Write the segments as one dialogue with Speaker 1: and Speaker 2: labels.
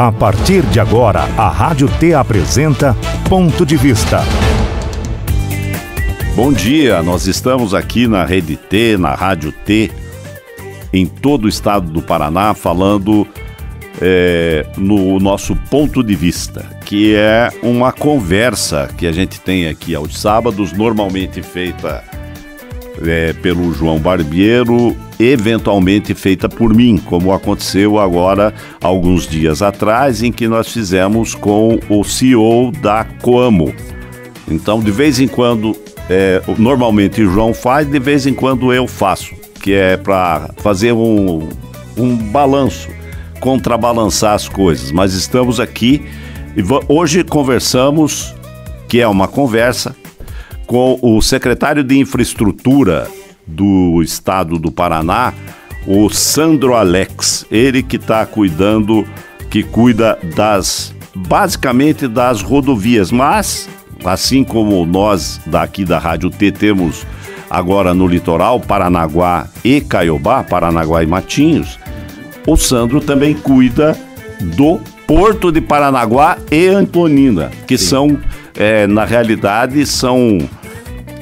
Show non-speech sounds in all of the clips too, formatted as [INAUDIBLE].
Speaker 1: A partir de agora, a Rádio T apresenta Ponto de Vista. Bom dia, nós estamos aqui na Rede T, na Rádio T, em todo o estado do Paraná, falando é, no nosso Ponto de Vista, que é uma conversa que a gente tem aqui aos sábados, normalmente feita é, pelo João Barbiero, eventualmente feita por mim, como aconteceu agora alguns dias atrás, em que nós fizemos com o CEO da Coamo. Então, de vez em quando, é, normalmente João faz, de vez em quando eu faço, que é para fazer um, um balanço, contrabalançar as coisas. Mas estamos aqui e hoje conversamos, que é uma conversa, com o secretário de Infraestrutura do estado do Paraná, o Sandro Alex, ele que está cuidando, que cuida das basicamente das rodovias, mas assim como nós daqui da Rádio T temos agora no litoral Paranaguá e Caiobá, Paranaguá e Matinhos, o Sandro também cuida do Porto de Paranaguá e Antonina, que Sim. são é, na realidade são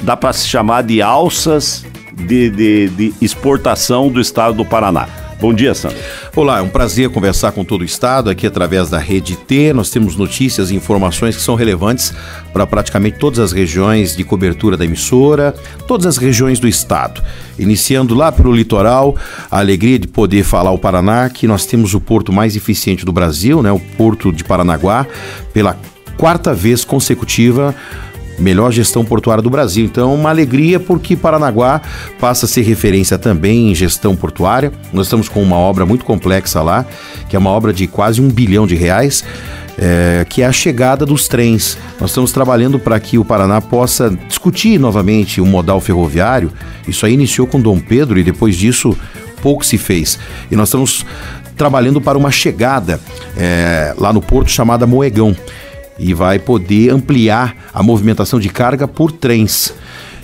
Speaker 1: dá para se chamar de alças de, de, de exportação do estado
Speaker 2: do Paraná. Bom dia, Sandro. Olá, é um prazer conversar com todo o Estado aqui através da Rede T. Nós temos notícias e informações que são relevantes para praticamente todas as regiões de cobertura da emissora, todas as regiões do Estado. Iniciando lá pelo litoral, a alegria de poder falar o Paraná, que nós temos o porto mais eficiente do Brasil, né, o Porto de Paranaguá, pela quarta vez consecutiva melhor gestão portuária do Brasil. Então, é uma alegria porque Paranaguá passa a ser referência também em gestão portuária. Nós estamos com uma obra muito complexa lá, que é uma obra de quase um bilhão de reais. É, que é a chegada dos trens. Nós estamos trabalhando para que o Paraná possa discutir novamente o modal ferroviário. Isso aí iniciou com Dom Pedro e depois disso pouco se fez. E nós estamos trabalhando para uma chegada é, lá no porto chamada Moegão e vai poder ampliar a movimentação de carga por trens.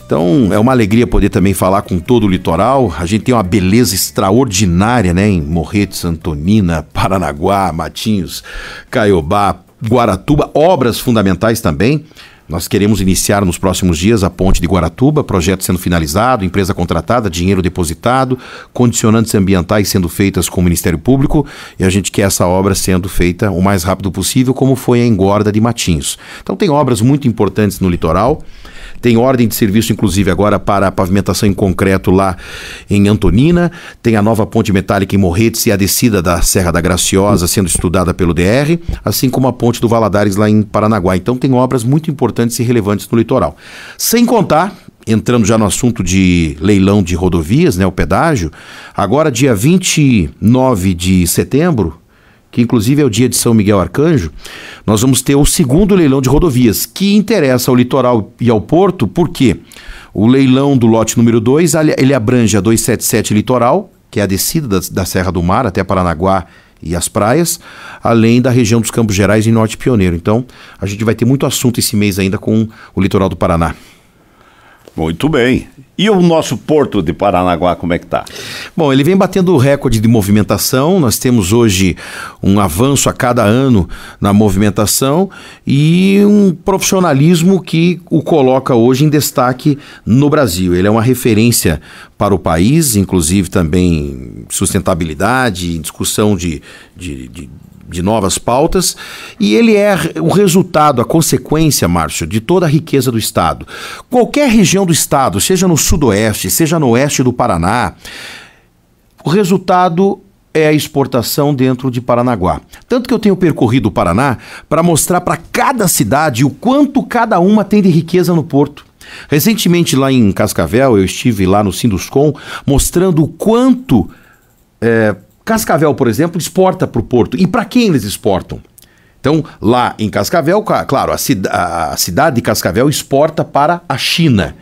Speaker 2: Então é uma alegria poder também falar com todo o litoral. A gente tem uma beleza extraordinária, né? Em Morretes, Antonina, Paranaguá, Matinhos, Caiobá, Guaratuba, obras fundamentais também. Nós queremos iniciar nos próximos dias a ponte de Guaratuba, projeto sendo finalizado, empresa contratada, dinheiro depositado, condicionantes ambientais sendo feitas com o Ministério Público e a gente quer essa obra sendo feita o mais rápido possível, como foi a engorda de Matinhos. Então tem obras muito importantes no litoral tem ordem de serviço, inclusive, agora para a pavimentação em concreto lá em Antonina, tem a nova ponte metálica em Morretes e a descida da Serra da Graciosa sendo estudada pelo DR, assim como a ponte do Valadares lá em Paranaguá. Então tem obras muito importantes e relevantes no litoral. Sem contar entrando já no assunto de leilão de rodovias, né, o pedágio, agora dia 29 de setembro, que inclusive é o dia de São Miguel Arcanjo, nós vamos ter o segundo leilão de rodovias, que interessa ao litoral e ao porto, porque o leilão do lote número 2, ele abrange a 277 litoral, que é a descida da, da Serra do Mar até Paranaguá e as praias, além da região dos Campos Gerais e Norte Pioneiro. Então, a gente vai ter muito assunto esse mês ainda com o litoral do Paraná. Muito bem. E o nosso porto de Paranaguá, como é que está? Bom, ele vem batendo o recorde de movimentação. Nós temos hoje um avanço a cada ano na movimentação e um profissionalismo que o coloca hoje em destaque no Brasil. Ele é uma referência para o país, inclusive também sustentabilidade, discussão de, de, de de novas pautas, e ele é o resultado, a consequência, Márcio, de toda a riqueza do Estado. Qualquer região do Estado, seja no Sudoeste, seja no Oeste do Paraná, o resultado é a exportação dentro de Paranaguá. Tanto que eu tenho percorrido o Paraná para mostrar para cada cidade o quanto cada uma tem de riqueza no porto. Recentemente, lá em Cascavel, eu estive lá no Sinduscom mostrando o quanto é, Cascavel, por exemplo, exporta para o Porto. E para quem eles exportam? Então, lá em Cascavel, claro, a, cida a cidade de Cascavel exporta para a China.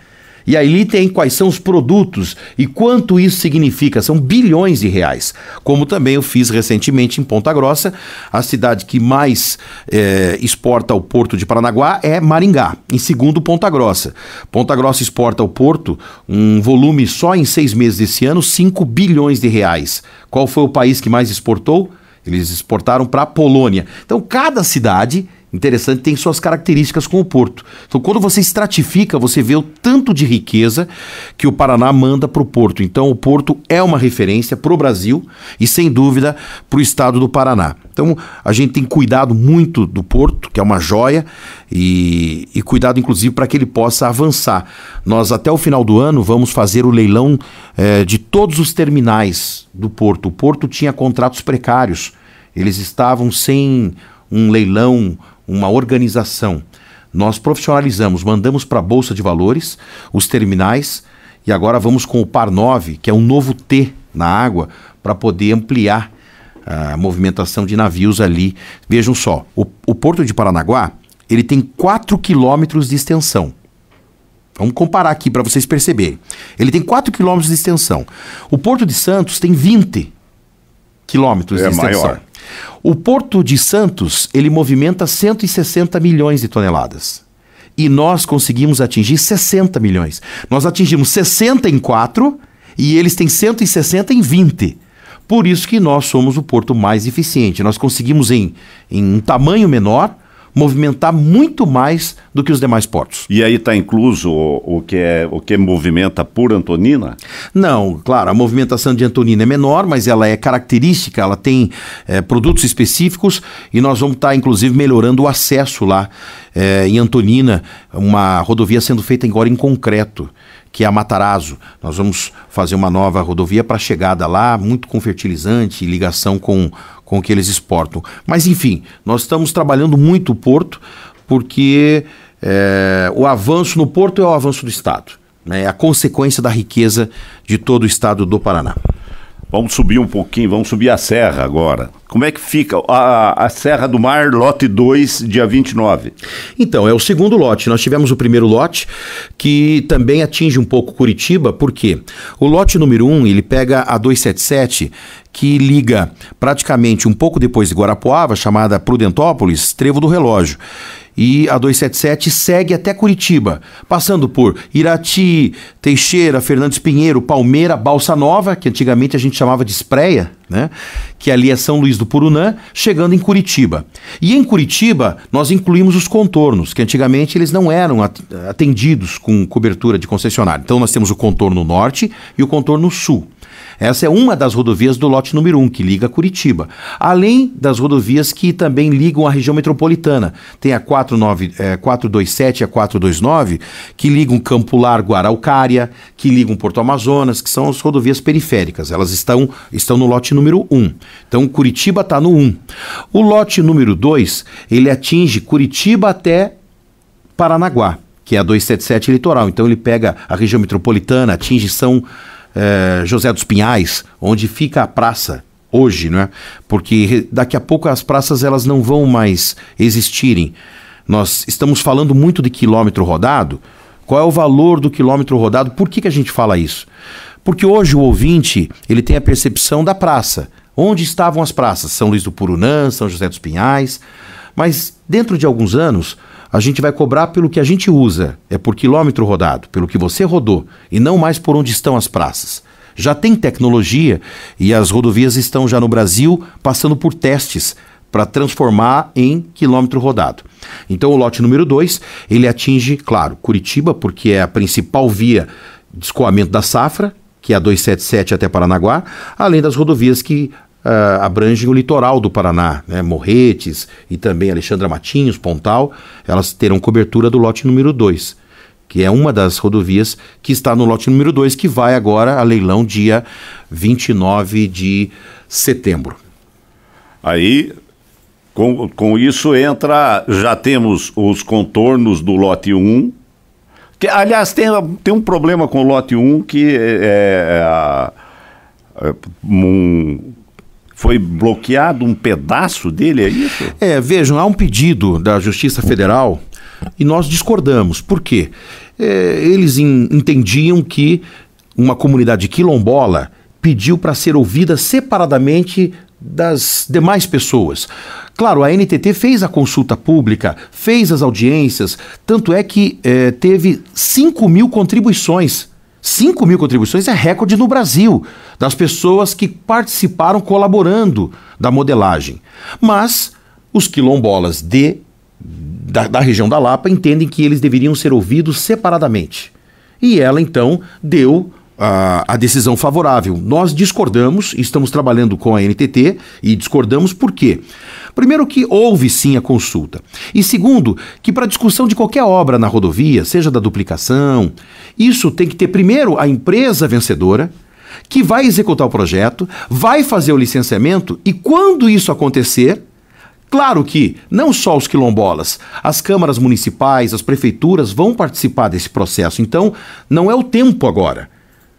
Speaker 2: E ali tem quais são os produtos e quanto isso significa, são bilhões de reais. Como também eu fiz recentemente em Ponta Grossa, a cidade que mais eh, exporta o porto de Paranaguá é Maringá, em segundo Ponta Grossa. Ponta Grossa exporta o porto um volume só em seis meses desse ano, 5 bilhões de reais. Qual foi o país que mais exportou? Eles exportaram para a Polônia. Então, cada cidade interessante, tem suas características com o Porto. Então, quando você estratifica, você vê o tanto de riqueza que o Paraná manda para o Porto. Então, o Porto é uma referência para o Brasil e, sem dúvida, para o estado do Paraná. Então, a gente tem cuidado muito do Porto, que é uma joia, e, e cuidado, inclusive, para que ele possa avançar. Nós, até o final do ano, vamos fazer o leilão eh, de todos os terminais do Porto. O Porto tinha contratos precários. Eles estavam sem um leilão uma organização. Nós profissionalizamos, mandamos para a Bolsa de Valores os terminais e agora vamos com o Par 9, que é um novo T na água, para poder ampliar ah, a movimentação de navios ali. Vejam só, o, o Porto de Paranaguá ele tem 4 quilômetros de extensão. Vamos comparar aqui para vocês perceberem. Ele tem 4 quilômetros de extensão. O Porto de Santos tem 20 quilômetros é de extensão. Maior. O Porto de Santos, ele movimenta 160 milhões de toneladas. E nós conseguimos atingir 60 milhões. Nós atingimos 60 em 4 e eles têm 160 em 20. Por isso que nós somos o porto mais eficiente. Nós conseguimos em, em um tamanho menor movimentar muito mais do que os demais portos. E aí está incluso o, o, que é, o que movimenta por Antonina? Não, claro, a movimentação de Antonina é menor, mas ela é característica, ela tem é, produtos específicos e nós vamos estar, tá, inclusive, melhorando o acesso lá é, em Antonina, uma rodovia sendo feita agora em concreto que é a Matarazzo. Nós vamos fazer uma nova rodovia para chegada lá, muito com fertilizante, e ligação com, com que eles exportam. Mas, enfim, nós estamos trabalhando muito o porto, porque é, o avanço no porto é o avanço do Estado, né? é a consequência da riqueza de todo o Estado do Paraná.
Speaker 1: Vamos subir um pouquinho, vamos subir a serra agora. Como é que fica? A, a Serra do Mar, lote
Speaker 2: 2, dia 29. Então, é o segundo lote. Nós tivemos o primeiro lote, que também atinge um pouco Curitiba, por quê? O lote número 1, um, ele pega a 277, que liga praticamente um pouco depois de Guarapuava, chamada Prudentópolis, Trevo do Relógio. E a 277 segue até Curitiba, passando por Irati, Teixeira, Fernandes Pinheiro, Palmeira, Balsa Nova, que antigamente a gente chamava de Espreia, né? que ali é São Luís do Purunã, chegando em Curitiba. E em Curitiba, nós incluímos os contornos, que antigamente eles não eram atendidos com cobertura de concessionário. Então, nós temos o contorno norte e o contorno sul. Essa é uma das rodovias do lote número 1, um, que liga Curitiba. Além das rodovias que também ligam a região metropolitana. Tem a 49, é, 427 e a 429, que ligam Campo Largo Araucária, que ligam Porto Amazonas, que são as rodovias periféricas. Elas estão, estão no lote número 1. Um. Então, Curitiba está no 1. Um. O lote número 2, ele atinge Curitiba até Paranaguá, que é a 277 Litoral. Então, ele pega a região metropolitana, atinge São é, José dos Pinhais, onde fica a praça hoje, né? Porque daqui a pouco as praças elas não vão mais existirem. Nós estamos falando muito de quilômetro rodado. Qual é o valor do quilômetro rodado? Por que, que a gente fala isso? Porque hoje o ouvinte ele tem a percepção da praça. Onde estavam as praças? São Luís do Purunã, São José dos Pinhais. Mas dentro de alguns anos, a gente vai cobrar pelo que a gente usa, é por quilômetro rodado, pelo que você rodou, e não mais por onde estão as praças. Já tem tecnologia e as rodovias estão já no Brasil passando por testes para transformar em quilômetro rodado. Então o lote número 2, ele atinge, claro, Curitiba, porque é a principal via de escoamento da safra, que é a 277 até Paranaguá, além das rodovias que uh, ah, abrangem o litoral do Paraná, né? Morretes e também Alexandra Matinhos, Pontal, elas terão cobertura do lote número 2, que é uma das rodovias que está no lote número 2, que vai agora a leilão dia 29 de setembro. Aí, com, com isso
Speaker 1: entra, já temos os contornos do lote 1, um, que, aliás, tem, tem um problema com o lote 1 um, que é, é, é, é
Speaker 2: um, foi bloqueado um pedaço dele, é isso? É, vejam, há um pedido da Justiça Federal e nós discordamos. Por quê? É, eles in, entendiam que uma comunidade quilombola pediu para ser ouvida separadamente das demais pessoas. Claro, a NTT fez a consulta pública, fez as audiências, tanto é que é, teve 5 mil contribuições 5 mil contribuições é recorde no Brasil, das pessoas que participaram colaborando da modelagem. Mas os quilombolas de, da, da região da Lapa entendem que eles deveriam ser ouvidos separadamente. E ela, então, deu a, decisão favorável. Nós discordamos, estamos trabalhando com a NTT e discordamos por quê? Primeiro, que houve sim a consulta. E segundo, que para discussão de qualquer obra na rodovia, seja da duplicação, isso tem que ter primeiro a empresa vencedora, que vai executar o projeto, vai fazer o licenciamento e quando isso acontecer, Claro que não só os quilombolas, as câmaras municipais, as prefeituras vão participar desse processo. Então, não é o tempo agora.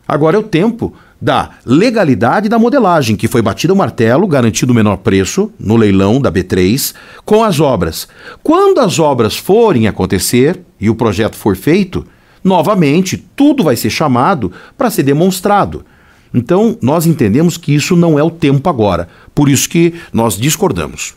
Speaker 2: Agora é o tempo da legalidade da modelagem, que foi batida o martelo, garantido o menor preço no leilão da B3, com as obras. Quando as obras forem acontecer e o projeto for feito, novamente tudo vai ser chamado para ser demonstrado. Então, nós entendemos que isso não é o tempo agora, por isso que nós discordamos.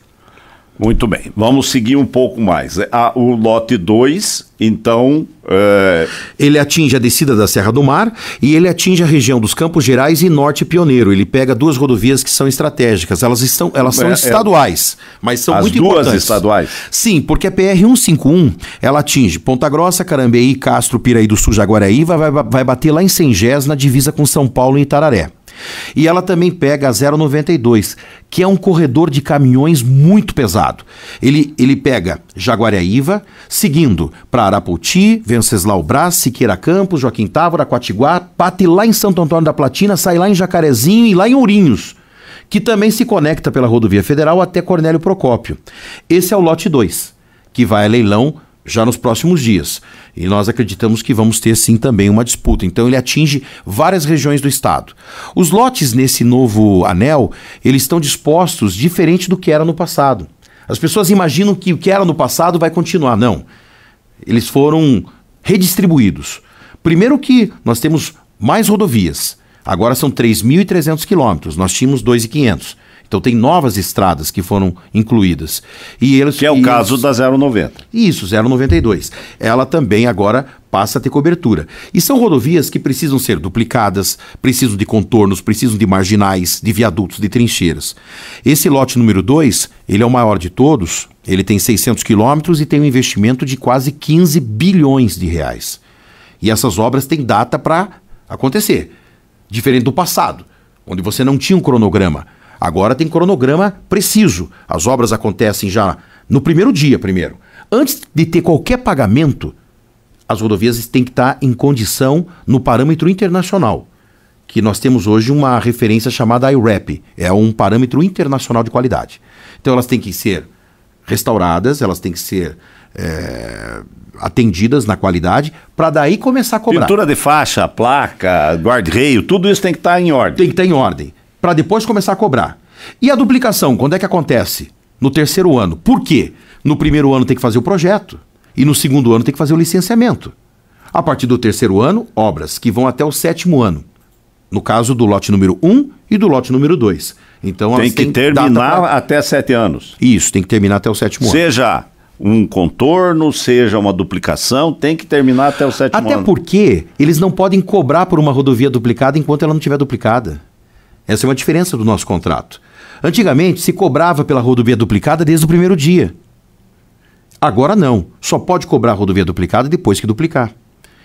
Speaker 2: Muito bem, vamos
Speaker 1: seguir um pouco mais. É, ah, o lote 2, então. É... Ele
Speaker 2: atinge a descida da Serra do Mar e ele atinge a região dos Campos Gerais e Norte Pioneiro. Ele pega duas rodovias que são estratégicas. Elas, estão, elas são é, é. estaduais, é... mas são As muito duas estaduais? Sim, porque a PR-151 ela atinge Ponta Grossa, Carambeí, Castro, Piraí do Sul, Jaguaraí, vai, vai, vai bater lá em Sengés, na divisa com São Paulo e Itararé. E ela também pega a 092, que é um corredor de caminhões muito pesado. Ele, ele pega Jaguariaíva, seguindo para Arapoti, Venceslau Brás, Siqueira Campos, Joaquim Távora, Quatiguá, bate lá em Santo Antônio da Platina, sai lá em Jacarezinho e lá em Ourinhos, que também se conecta pela rodovia federal até Cornélio Procópio. Esse é o lote 2, que vai a leilão já nos próximos dias. E nós acreditamos que vamos ter sim também uma disputa. Então ele atinge várias regiões do estado. Os lotes nesse novo anel, eles estão dispostos diferente do que era no passado. As pessoas imaginam que o que era no passado vai continuar, não. Eles foram redistribuídos. Primeiro que nós temos mais rodovias. Agora são 3.300 quilômetros, nós tínhamos 2.500. Então tem novas estradas que foram incluídas. E eles, que é o caso eles... da 090. Isso, 092. Ela também agora passa a ter cobertura. E são rodovias que precisam ser duplicadas, precisam de contornos, precisam de marginais, de viadutos, de trincheiras. Esse lote número 2, ele é o maior de todos, ele tem 600 quilômetros e tem um investimento de quase 15 bilhões de reais. E essas obras têm data para acontecer, diferente do passado, onde você não tinha um cronograma. Agora tem cronograma preciso. As obras acontecem já no primeiro dia, primeiro. Antes de ter qualquer pagamento, as rodovias têm que estar em condição no parâmetro internacional, que nós temos hoje uma referência chamada IRAP, é um parâmetro internacional de qualidade. Então elas têm que ser restauradas, elas têm que ser é, atendidas na qualidade, para daí começar a cobrar. Pintura de faixa, placa, guarda-reio, tudo isso tem que estar em ordem. Tem que estar em ordem para depois começar a cobrar. E a duplicação, quando é que acontece? No terceiro ano. Por quê? No primeiro ano tem que fazer o projeto e no segundo ano tem que fazer o licenciamento. A partir do terceiro ano, obras que vão até o sétimo ano. No caso do lote número 1 um e do lote número 2. Então tem que terminar pra... até sete anos. Isso, tem que terminar até o sétimo seja ano. Seja um contorno, seja uma duplicação, tem que terminar até o sétimo até ano. Até porque eles não podem cobrar por uma rodovia duplicada enquanto ela não tiver duplicada. Essa é uma diferença do nosso contrato. Antigamente se cobrava pela rodovia duplicada desde o primeiro dia. Agora não, só pode cobrar a rodovia duplicada depois que duplicar.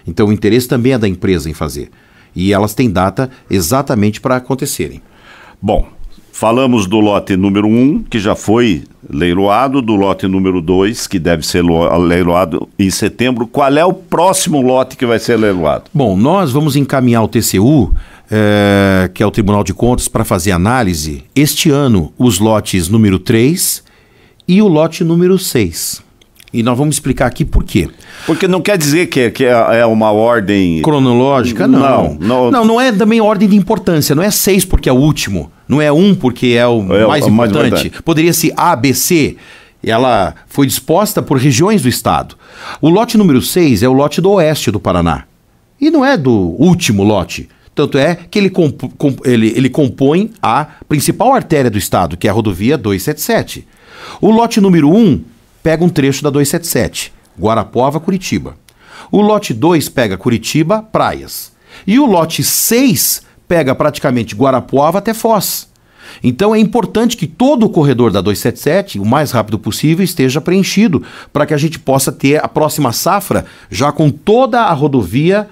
Speaker 2: Então o interesse também é da empresa em fazer. E elas têm data exatamente para acontecerem.
Speaker 1: Bom, falamos do lote número 1, um, que já foi leiloado, do lote número 2, que deve ser leiloado em setembro. Qual é o próximo lote que vai ser leiloado?
Speaker 2: Bom, nós vamos encaminhar o TCU é, que é o Tribunal de Contas, para fazer análise, este ano os lotes número 3 e o lote número 6. E nós vamos explicar aqui por quê.
Speaker 1: Porque não quer dizer que, é, que é, é uma ordem.
Speaker 2: Cronológica? Não. Não, não. não, não é também ordem de importância. Não é seis porque é o último. Não é um porque é o é, mais, mais importante. importante. Poderia ser A, B, C. Ela foi disposta por regiões do estado. O lote número 6 é o lote do oeste do Paraná. E não é do último lote. Tanto é que ele, comp ele, ele compõe a principal artéria do estado, que é a rodovia 277. O lote número 1 pega um trecho da 277, Guarapova, Curitiba. O lote 2 pega Curitiba, Praias. E o lote 6 pega praticamente Guarapuava até Foz. Então é importante que todo o corredor da 277, o mais rápido possível, esteja preenchido para que a gente possa ter a próxima safra já com toda a rodovia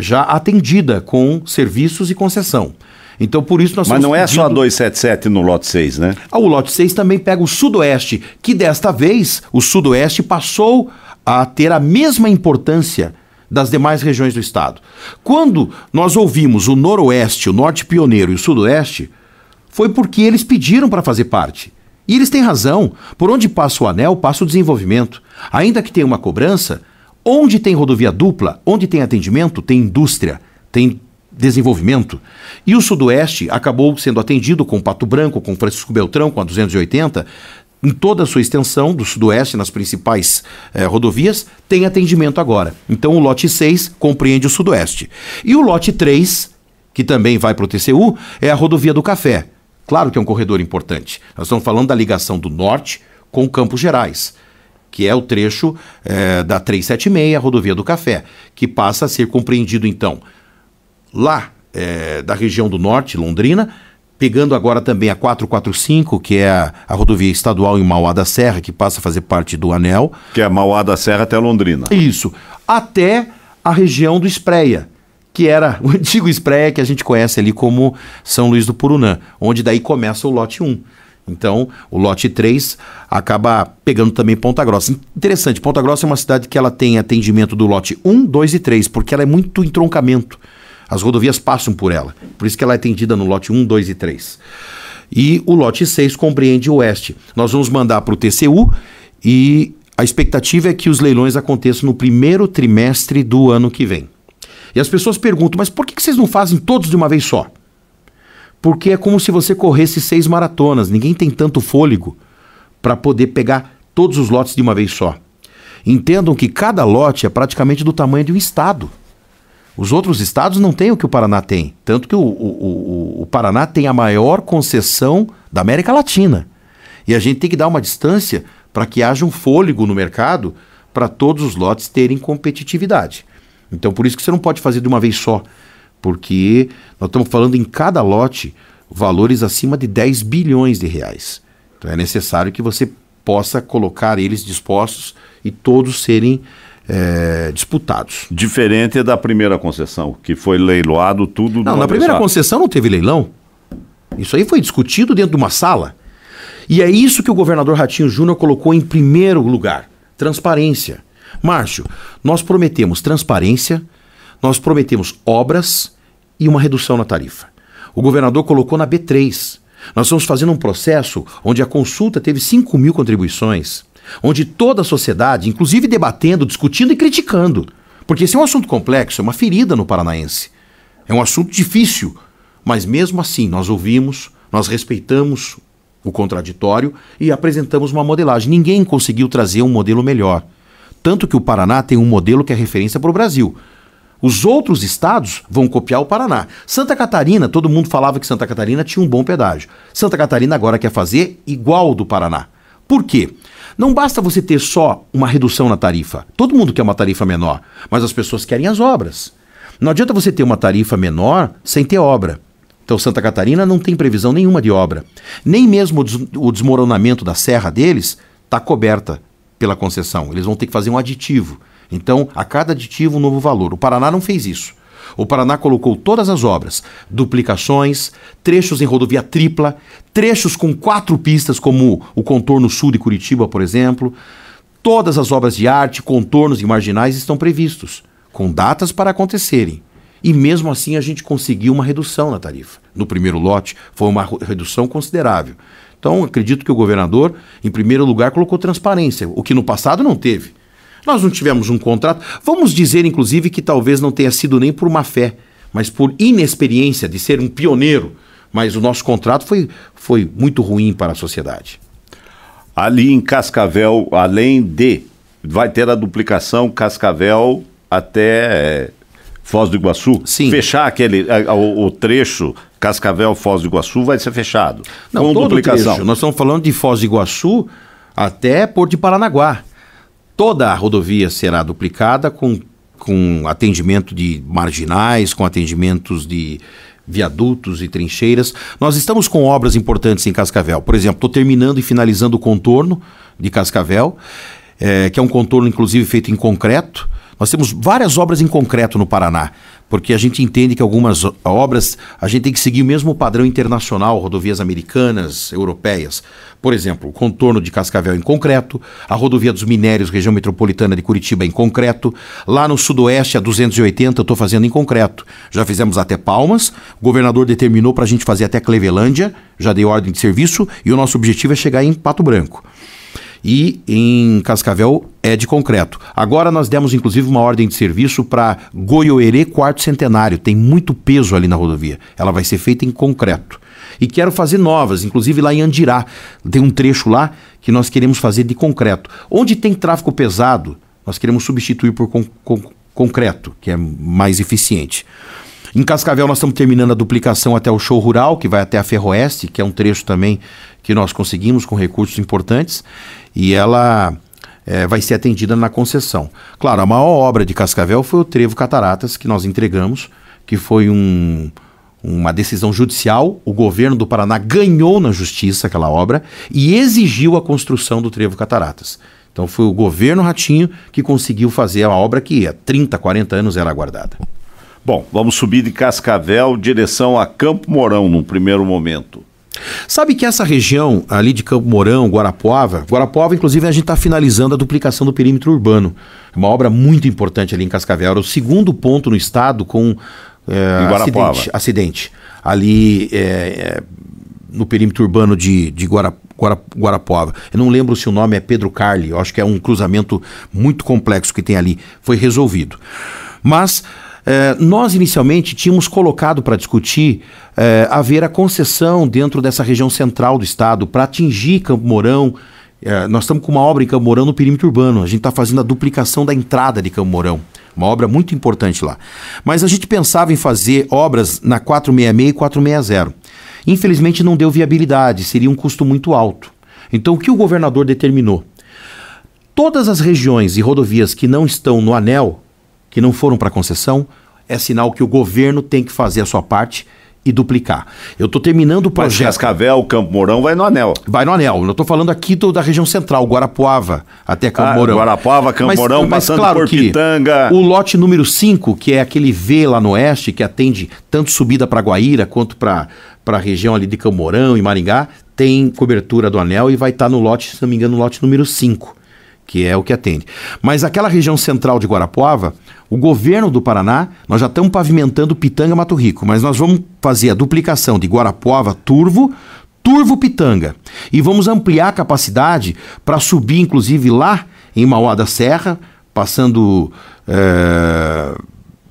Speaker 2: já atendida com serviços e concessão. Então, por isso nós Mas não é só a 277 no lote 6, né? Ah, o lote 6 também pega o Sudoeste, que desta vez o Sudoeste passou a ter a mesma importância das demais regiões do estado. Quando nós ouvimos o Noroeste, o Norte Pioneiro e o Sudoeste, foi porque eles pediram para fazer parte. E eles têm razão. Por onde passa o anel, passa o desenvolvimento. Ainda que tenha uma cobrança, Onde tem rodovia dupla, onde tem atendimento, tem indústria, tem desenvolvimento. E o Sudoeste acabou sendo atendido com Pato Branco, com Francisco Beltrão, com a 280, em toda a sua extensão, do Sudoeste, nas principais eh, rodovias, tem atendimento agora. Então o lote 6 compreende o Sudoeste. E o lote 3, que também vai para o TCU, é a rodovia do Café. Claro que é um corredor importante. Nós estamos falando da ligação do Norte com Campos Gerais que é o trecho é, da 376, a rodovia do Café, que passa a ser compreendido então lá é, da região do norte, Londrina, pegando agora também a 445, que é a, a, rodovia estadual em Mauá da Serra, que passa a fazer parte do anel. Que é Mauá da Serra até Londrina. Isso. Até a região do Espreia, que era o [LAUGHS] antigo Espreia que a gente conhece ali como São Luís do Purunã, onde daí começa o lote 1. Então, o lote 3 acaba pegando também Ponta Grossa. Interessante, Ponta Grossa é uma cidade que ela tem atendimento do lote 1, 2 e 3, porque ela é muito entroncamento. As rodovias passam por ela. Por isso que ela é atendida no lote 1, 2 e 3. E o lote 6 compreende o oeste. Nós vamos mandar para o TCU e a expectativa é que os leilões aconteçam no primeiro trimestre do ano que vem. E as pessoas perguntam, mas por que vocês não fazem todos de uma vez só? Porque é como se você corresse seis maratonas. Ninguém tem tanto fôlego para poder pegar todos os lotes de uma vez só. Entendam que cada lote é praticamente do tamanho de um estado. Os outros estados não têm o que o Paraná tem. Tanto que o, o, o, o Paraná tem a maior concessão da América Latina. E a gente tem que dar uma distância para que haja um fôlego no mercado para todos os lotes terem competitividade. Então, por isso que você não pode fazer de uma vez só porque nós estamos falando em cada lote valores acima de 10 bilhões de reais. Então é necessário que você possa colocar eles dispostos e todos serem é, disputados. Diferente da primeira concessão, que foi leiloado tudo. Não, na primeira concessão não teve leilão. Isso aí foi discutido dentro de uma sala. E é isso que o governador Ratinho Júnior colocou em primeiro lugar: transparência. Márcio, nós prometemos transparência, nós prometemos obras, e uma redução na tarifa. O governador colocou na B3. Nós estamos fazendo um processo onde a consulta teve 5 mil contribuições, onde toda a sociedade, inclusive debatendo, discutindo e criticando. Porque esse é um assunto complexo, é uma ferida no paranaense. É um assunto difícil, mas mesmo assim nós ouvimos, nós respeitamos o contraditório e apresentamos uma modelagem. Ninguém conseguiu trazer um modelo melhor. Tanto que o Paraná tem um modelo que é referência para o Brasil. Os outros estados vão copiar o Paraná. Santa Catarina, todo mundo falava que Santa Catarina tinha um bom pedágio. Santa Catarina agora quer fazer igual do Paraná. Por quê? Não basta você ter só uma redução na tarifa. Todo mundo quer uma tarifa menor, mas as pessoas querem as obras. Não adianta você ter uma tarifa menor sem ter obra. Então, Santa Catarina não tem previsão nenhuma de obra. Nem mesmo o desmoronamento da serra deles está coberta pela concessão. Eles vão ter que fazer um aditivo. Então, a cada aditivo, um novo valor. O Paraná não fez isso. O Paraná colocou todas as obras, duplicações, trechos em rodovia tripla, trechos com quatro pistas, como o contorno sul de Curitiba, por exemplo. Todas as obras de arte, contornos e marginais estão previstos, com datas para acontecerem. E mesmo assim a gente conseguiu uma redução na tarifa. No primeiro lote foi uma redução considerável. Então acredito que o governador, em primeiro lugar, colocou transparência, o que no passado não teve. Nós não tivemos um contrato. Vamos dizer, inclusive, que talvez não tenha sido nem por má fé, mas por inexperiência de ser um pioneiro. Mas o nosso contrato foi, foi muito ruim para a sociedade. Ali em Cascavel, além
Speaker 1: de. Vai ter a duplicação Cascavel até eh, Foz do Iguaçu? Sim. Fechar aquele, o, o, trecho Cascavel-Foz do Iguaçu vai ser fechado.
Speaker 2: Não, com duplicação. Trecho. Nós estamos falando de Foz do Iguaçu até Porto de Paranaguá. Toda a rodovia será duplicada com, com atendimento de marginais, com atendimentos de viadutos e trincheiras. Nós estamos com obras importantes em Cascavel. Por exemplo, estou terminando e finalizando o contorno de Cascavel, é, que é um contorno, inclusive, feito em concreto. Nós temos várias obras em concreto no Paraná, porque a gente entende que algumas obras a gente tem que seguir o mesmo padrão internacional, rodovias americanas, europeias. Por exemplo, o contorno de Cascavel em concreto, a rodovia dos Minérios, região metropolitana de Curitiba em concreto, lá no sudoeste a 280 eu estou fazendo em concreto. Já fizemos até Palmas, o governador determinou para a gente fazer até Clevelândia, já dei ordem de serviço e o nosso objetivo é chegar em Pato Branco e em Cascavel é de concreto. Agora nós demos inclusive uma ordem de serviço para Goioerê Quarto Centenário, tem muito peso ali na rodovia. Ela vai ser feita em concreto. E quero fazer novas, inclusive lá em Andirá. Tem um trecho lá que nós queremos fazer de concreto. Onde tem tráfego pesado, nós queremos substituir por con con concreto, que é mais eficiente. Em Cascavel nós estamos terminando a duplicação até o show rural, que vai até a Ferroeste, que é um trecho também que nós conseguimos com recursos importantes e ela é, vai ser atendida na concessão. Claro, a maior obra de Cascavel foi o Trevo Cataratas, que nós entregamos, que foi um, uma decisão judicial. O governo do Paraná ganhou na justiça aquela obra e exigiu a construção do Trevo Cataratas. Então foi o governo Ratinho que conseguiu fazer a obra que há 30, 40 anos era aguardada.
Speaker 1: Bom, vamos subir de Cascavel direção a Campo Mourão num primeiro momento.
Speaker 2: Sabe que essa região ali de Campo Mourão, Guarapuava, Guarapuava, inclusive, a gente está finalizando a duplicação do perímetro urbano. É uma obra muito importante ali em Cascavel. Era o segundo ponto no estado com é, acidente, acidente, Ali é, no perímetro urbano de, de Guarapuava. Eu não lembro se o nome é Pedro Carli, eu acho que é um cruzamento muito complexo que tem ali. Foi resolvido. Mas eh, nós inicialmente tínhamos colocado para discutir é, haver a concessão dentro dessa região central do estado para atingir Campo Mourão. É, nós estamos com uma obra em Campo Mourão no perímetro urbano. A gente está fazendo a duplicação da entrada de Campo Mourão. Uma obra muito importante lá. Mas a gente pensava em fazer obras na 466 e 460. Infelizmente não deu viabilidade, seria um custo muito alto. Então o que o governador determinou? Todas as regiões e rodovias que não estão no anel que não foram para concessão, é sinal que o governo tem que fazer a sua parte e duplicar. Eu estou terminando o projeto. Mas Cascavel, Campo Mourão vai no anel. Vai no anel. Eu estou falando aqui do, da região central, Guarapuava até Campo ah, Mourão. Guarapuava, Campo mas, Mourão, mas, passando claro por Pitanga. O lote número 5, que é aquele V lá no oeste, que atende tanto subida para Guaíra quanto para a região ali de Campo Mourão e Maringá, tem cobertura do anel e vai estar tá no lote, se não me engano, no lote número 5 que é o que atende. Mas aquela região central de Guarapuava, o governo do Paraná, nós já estamos pavimentando Pitanga Mato Rico, mas nós vamos fazer a duplicação de Guarapuava Turvo, Turvo Pitanga. E vamos ampliar a capacidade para subir, inclusive, lá em Mauá da Serra, passando. É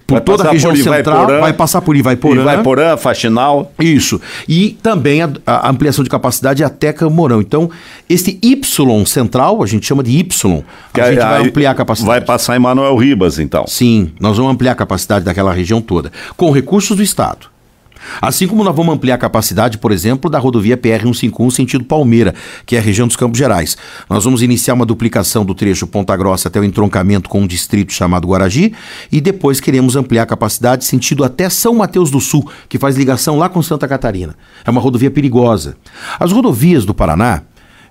Speaker 2: por vai toda a região central, vai passar por Ivaiporã. Ivaiporã, Faxinal. Isso. E também a, a ampliação de capacidade é até Camorão. Então, este Y central, a gente chama de Y, a é gente a, vai ampliar a capacidade. Vai passar em Manuel Ribas, então. Sim, nós vamos ampliar a capacidade daquela região toda, com recursos do Estado. Assim como nós vamos ampliar a capacidade, por exemplo, da rodovia PR-151 sentido Palmeira, que é a região dos Campos Gerais. Nós vamos iniciar uma duplicação do trecho Ponta Grossa até o entroncamento com um distrito chamado Guaragi e depois queremos ampliar a capacidade sentido até São Mateus do Sul, que faz ligação lá com Santa Catarina. É uma rodovia perigosa. As rodovias do Paraná,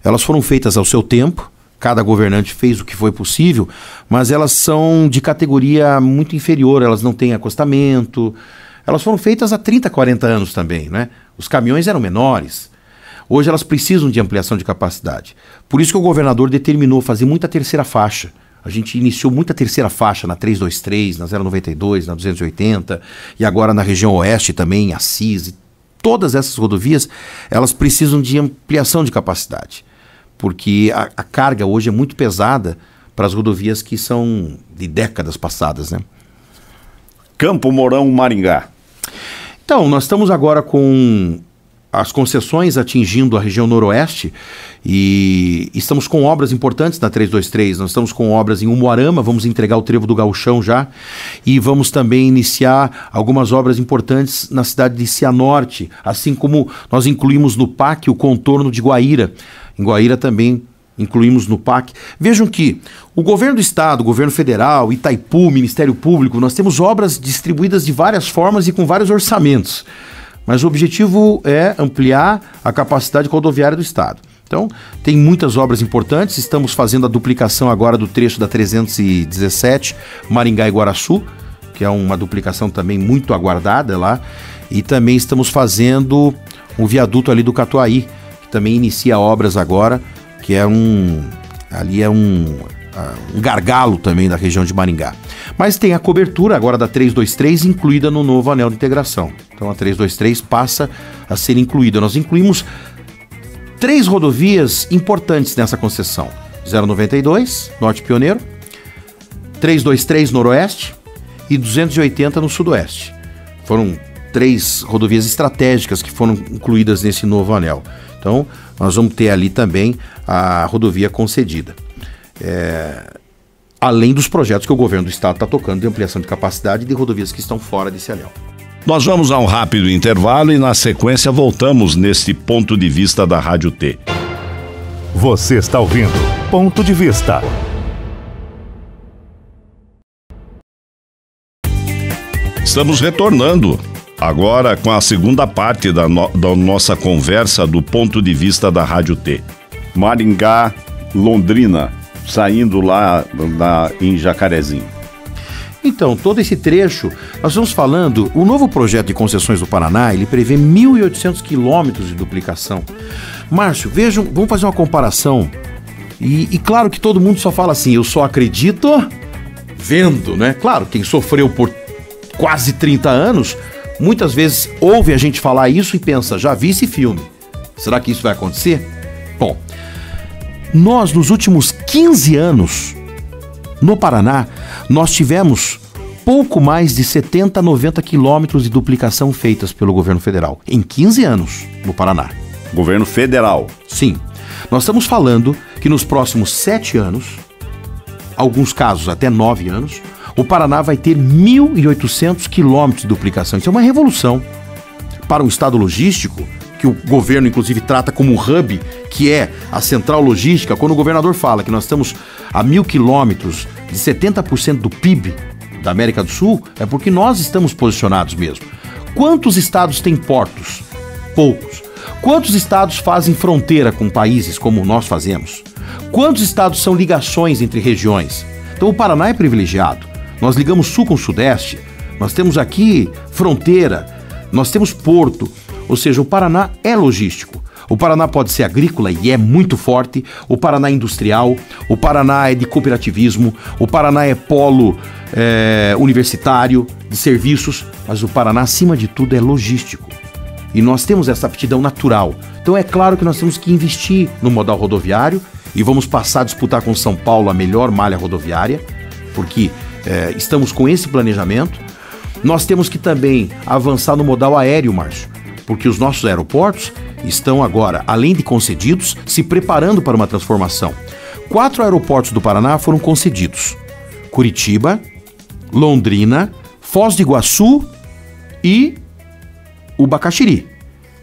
Speaker 2: elas foram feitas ao seu tempo, cada governante fez o que foi possível, mas elas são de categoria muito inferior, elas não têm acostamento, elas foram feitas há 30, 40 anos também. Né? Os caminhões eram menores. Hoje elas precisam de ampliação de capacidade. Por isso que o governador determinou fazer muita terceira faixa. A gente iniciou muita terceira faixa na 323, na 092, na 280 e agora na região oeste também, em Assis. Todas essas rodovias, elas precisam de ampliação de capacidade, porque a, a carga hoje é muito pesada para as rodovias que são de décadas passadas, né? Campo Mourão Maringá. Então, nós estamos agora com as concessões atingindo a região noroeste e estamos com obras importantes na 323. Nós estamos com obras em Umuarama, vamos entregar o trevo do Galchão já e vamos também iniciar algumas obras importantes na cidade de Cianorte, assim como nós incluímos no PAC o contorno de Guaíra. Em Guaíra também incluímos no PAC. Vejam que o governo do estado, governo federal, Itaipu, Ministério Público, nós temos obras distribuídas de várias formas e com vários orçamentos. Mas o objetivo é ampliar a capacidade rodoviária do estado. Então, tem muitas obras importantes. Estamos fazendo a duplicação agora do trecho da 317 Maringá e Guaraçu, que é uma duplicação também muito aguardada lá. E também estamos fazendo o viaduto ali do Catuaí, que também inicia obras agora que é um. Ali é um, ah, um gargalo também da região de Maringá. Mas tem a cobertura agora da 323 incluída no novo anel de integração. Então a 323 passa a ser incluída. Nós incluímos três rodovias importantes nessa concessão: 092, Norte Pioneiro, 323 Noroeste e 280 no Sudoeste. Foram três rodovias estratégicas que foram incluídas nesse novo anel. Então, nós vamos ter ali também a rodovia concedida. É, além dos projetos que o governo do estado está tocando de ampliação de capacidade de rodovias que estão fora desse anel.
Speaker 1: Nós vamos a um rápido intervalo e na sequência voltamos neste ponto de vista da Rádio T. Você está ouvindo Ponto de Vista. Estamos retornando agora com a segunda parte da, no da nossa conversa do ponto de vista da Rádio T. Maringá, Londrina, saindo
Speaker 2: lá na, em Jacarezinho. Então, todo esse trecho, nós estamos falando, o novo projeto de concessões do Paraná, ele prevê 1.800 quilômetros de duplicação. Márcio, vejam, vamos fazer uma comparação. E, e claro que todo mundo só fala assim, eu só acredito vendo, né? Claro, quem sofreu por quase 30 anos, muitas vezes ouve a gente falar isso e pensa, já vi esse filme. Será que isso vai acontecer? Bom, nós nos últimos 15 anos, no Paraná, nós tivemos pouco mais de 70 90 quilômetros de duplicação feitas pelo governo federal, em 15 anos, no Paraná. Governo federal? Sim. Nós estamos falando que nos próximos 7 anos, alguns casos até 9 anos, o Paraná vai ter 1.800 quilômetros de duplicação. Isso é uma revolução. Para um estado logístico, que o governo, inclusive, trata como hub, que é a central logística, quando o governador fala que nós estamos a mil quilômetros de 70% do PIB da América do Sul, é porque nós estamos posicionados mesmo. Quantos estados têm portos? Poucos. Quantos estados fazem fronteira com países como nós fazemos? Quantos estados são ligações entre regiões? Então o Paraná é privilegiado. Nós ligamos sul com sudeste, nós temos aqui fronteira, nós temos porto, ou seja, o Paraná é logístico. O Paraná pode ser agrícola e é muito forte, o Paraná é industrial, o Paraná é de cooperativismo, o Paraná é polo é, universitário, de serviços, mas o Paraná, acima de tudo, é logístico. E nós temos essa aptidão natural. Então é claro que nós temos que investir no modal rodoviário e vamos passar a disputar com São Paulo a melhor malha rodoviária, porque é, estamos com esse planejamento. Nós temos que também avançar no modal aéreo, Márcio porque os nossos aeroportos estão agora, além de concedidos, se preparando para uma transformação. Quatro aeroportos do Paraná foram concedidos: Curitiba, Londrina, Foz do Iguaçu e o Bacaxiri.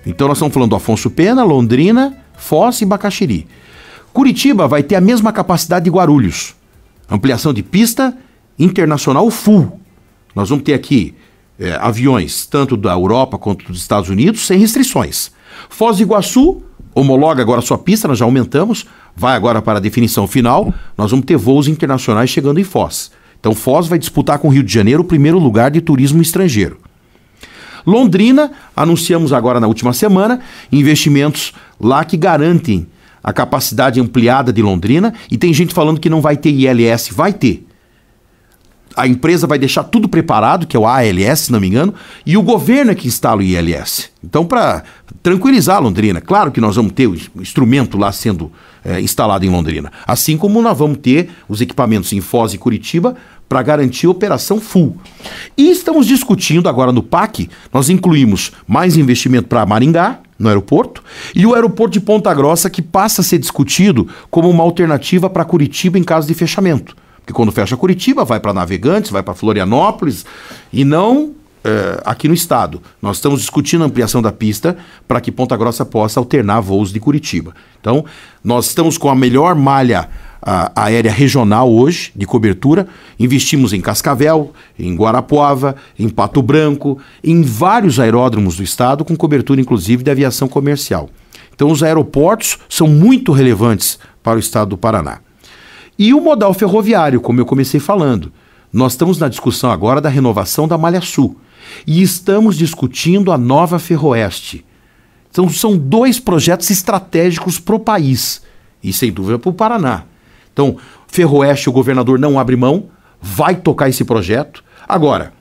Speaker 2: Então nós estamos falando do Afonso Pena, Londrina, Foz e Bacaxiri. Curitiba vai ter a mesma capacidade de Guarulhos. Ampliação de pista internacional full. Nós vamos ter aqui é, aviões, tanto da Europa quanto dos Estados Unidos, sem restrições. Foz do Iguaçu homologa agora sua pista, nós já aumentamos, vai agora para a definição final. Nós vamos ter voos internacionais chegando em Foz. Então, Foz vai disputar com o Rio de Janeiro o primeiro lugar de turismo estrangeiro. Londrina, anunciamos agora na última semana investimentos lá que garantem a capacidade ampliada de Londrina. E tem gente falando que não vai ter ILS. Vai ter a empresa vai deixar tudo preparado, que é o ALS, se não me engano, e o governo é que instala o ILS. Então, para tranquilizar Londrina, claro que nós vamos ter o instrumento lá sendo é, instalado em Londrina, assim como nós vamos ter os equipamentos em Foz e Curitiba para garantir operação full. E estamos discutindo agora no PAC, nós incluímos mais investimento para Maringá, no aeroporto, e o aeroporto de Ponta Grossa, que passa a ser discutido como uma alternativa para Curitiba em caso de fechamento. Porque quando fecha Curitiba, vai para Navegantes, vai para Florianópolis, e não é, aqui no estado. Nós estamos discutindo a ampliação da pista para que Ponta Grossa possa alternar voos de Curitiba. Então, nós estamos com a melhor malha a, aérea regional hoje, de cobertura. Investimos em Cascavel, em Guarapuava, em Pato Branco, em vários aeródromos do estado, com cobertura inclusive de aviação comercial. Então, os aeroportos são muito relevantes para o estado do Paraná. E o modal ferroviário, como eu comecei falando. Nós estamos na discussão agora da renovação da Malha Sul e estamos discutindo a nova Ferroeste. Então, são dois projetos estratégicos para o país e, sem dúvida, para o Paraná. Então, Ferroeste, o governador não abre mão, vai tocar esse projeto. Agora,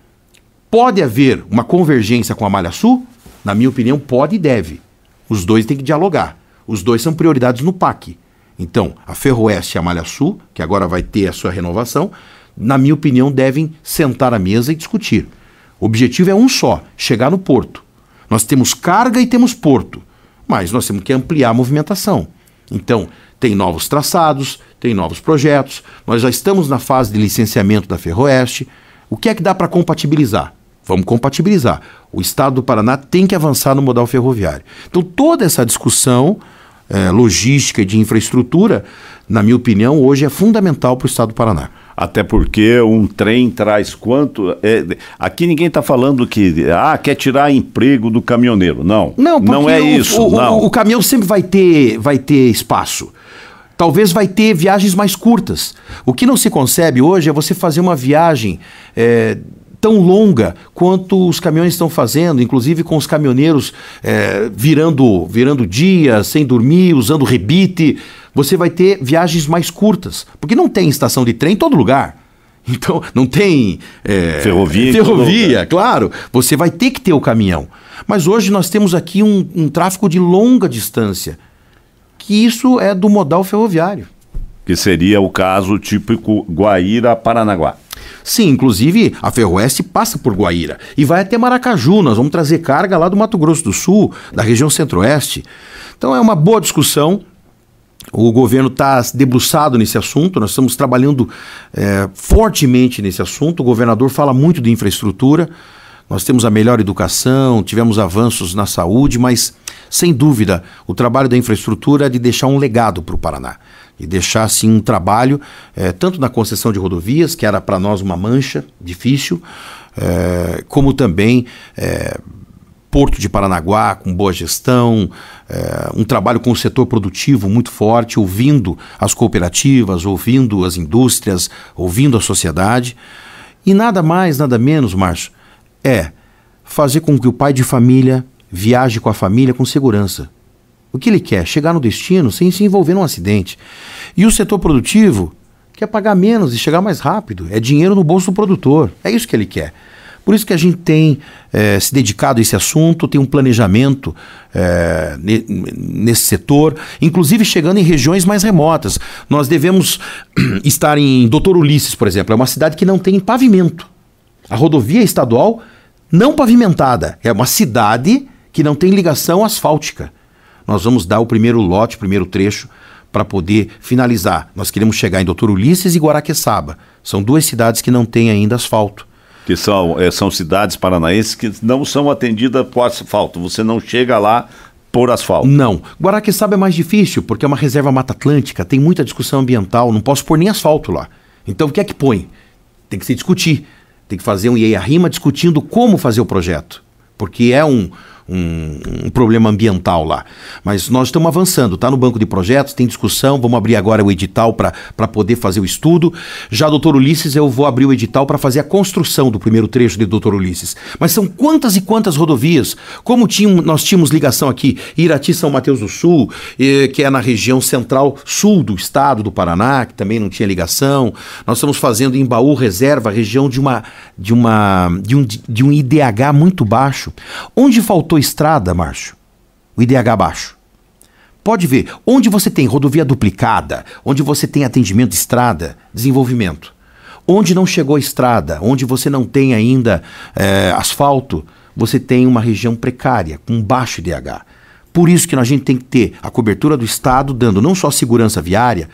Speaker 2: pode haver uma convergência com a Malha Sul? Na minha opinião, pode e deve. Os dois têm que dialogar. Os dois são prioridades no PAC. Então, a Ferroeste e a Malha Sul, que agora vai ter a sua renovação, na minha opinião, devem sentar à mesa e discutir. O objetivo é um só: chegar no porto. Nós temos carga e temos porto, mas nós temos que ampliar a movimentação. Então, tem novos traçados, tem novos projetos, nós já estamos na fase de licenciamento da Ferroeste. O que é que dá para compatibilizar? Vamos compatibilizar. O Estado do Paraná tem que avançar no modal ferroviário. Então, toda essa discussão é, logística e de infraestrutura, na minha opinião, hoje é fundamental para
Speaker 1: o Estado do Paraná. Até porque um trem traz quanto. É, aqui ninguém está falando que ah, quer tirar emprego do caminhoneiro. Não. Não, não é o, isso. O, não. O, o
Speaker 2: caminhão sempre vai ter, vai ter espaço talvez vai ter viagens mais curtas. O que não se concebe hoje é você fazer uma viagem é, tão longa quanto os caminhões estão fazendo, inclusive com os caminhoneiros é, virando, virando dia, sem dormir, usando rebite. Você vai ter viagens mais curtas, porque não tem estação de trem em todo lugar. [LAUGHS] Então, não tem é, ferrovia. Ferrovia, claro. Você vai ter que ter o caminhão. Mas hoje nós temos aqui um, um tráfego de longa distância, que isso é do modal ferroviário. Que seria o caso
Speaker 1: típico
Speaker 2: Guaíra-Paranaguá. Sim, inclusive a Ferroeste passa por Guaíra e vai até Maracaju. Nós vamos trazer carga lá do Mato Grosso do Sul, da região centro-oeste. Então é uma boa discussão. O governo está debruçado nesse assunto, nós estamos trabalhando é, fortemente nesse assunto. O governador fala muito de infraestrutura. Nós temos a melhor educação, tivemos avanços na saúde, mas, sem dúvida, o trabalho da infraestrutura é de deixar um legado para o Paraná e deixar assim um trabalho, é, tanto na concessão de rodovias, que era para nós uma mancha difícil, é, como também é, Porto de Paranaguá com boa gestão, um trabalho com o setor produtivo muito forte, ouvindo as cooperativas, ouvindo as indústrias, ouvindo a sociedade. E nada mais, nada menos, Márcio, é fazer com que o pai de família viaje com a família com segurança o que ele quer? Chegar no destino sem se envolver num acidente. E o setor produtivo quer pagar menos e chegar mais rápido. É dinheiro no bolso do produtor. É isso que ele quer. Por isso que a gente tem eh, se dedicado a esse assunto, tem um planejamento eh, nesse setor, inclusive chegando em regiões mais remotas. Nós devemos [CLEARS THROAT] estar em Doutor Ulisses, por exemplo, é uma cidade que não tem pavimento. A rodovia estadual não pavimentada. É uma cidade que não tem ligação asfáltica nós vamos dar o primeiro lote, o primeiro trecho, para poder finalizar. Nós queremos chegar em Doutor Ulisses e Guaraqueçaba. São duas cidades que não têm ainda asfalto. Que são, é, são cidades paranaenses que não são atendidas por asfalto. Você não chega lá por asfalto. Não. Guaraqueçaba é mais difícil, porque é uma reserva Mata Atlântica, tem muita discussão ambiental, não posso pôr nem asfalto lá. Então o que é que põe? Tem que se discutir. Tem que fazer um IEA-RIMA discutindo como fazer o projeto. Porque é um, um, um problema ambiental lá. Mas nós estamos avançando, está no banco de projetos, tem discussão, vamos abrir agora o edital para poder fazer o estudo. Já, doutor Ulisses, eu vou abrir o edital para fazer a construção do primeiro trecho de doutor Ulisses. Mas são quantas e quantas rodovias? Como tínhamos, nós tínhamos ligação aqui, Irati São Mateus do Sul, eh, que é na região central sul do estado do Paraná, que também não tinha ligação. Nós estamos fazendo em Baú Reserva, região de uma de uma de um, de um IDH muito baixo. Onde faltou estrada, Márcio, o IDH baixo. Pode ver, onde você tem rodovia duplicada, onde você tem atendimento de estrada, desenvolvimento. Onde não chegou a estrada, onde você não tem ainda é, asfalto, você tem uma região precária, com baixo IDH. Por isso que a gente tem que ter a cobertura do Estado, dando não só segurança viária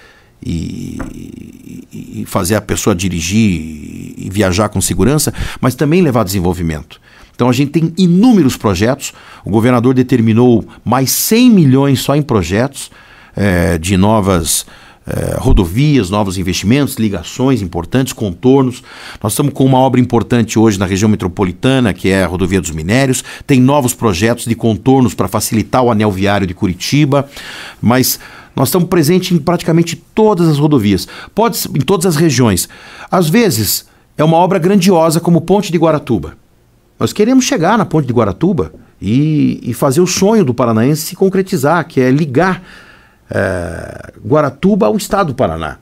Speaker 2: e, e fazer a pessoa dirigir e viajar com segurança, mas também levar desenvolvimento. Então a gente tem inúmeros projetos. O governador determinou mais 100 milhões só em projetos é, de novas é, rodovias, novos investimentos, ligações importantes, contornos. Nós estamos com uma obra importante hoje na região metropolitana, que é a Rodovia dos Minérios. Tem novos projetos de contornos para facilitar o anel viário de Curitiba. Mas nós estamos presentes em praticamente todas as rodovias, pode em todas as regiões. Às vezes é uma obra grandiosa como Ponte de Guaratuba. Nós queremos chegar na ponte de Guaratuba e, e fazer o sonho do paranaense se concretizar, que é ligar é, Guaratuba ao estado do Paraná.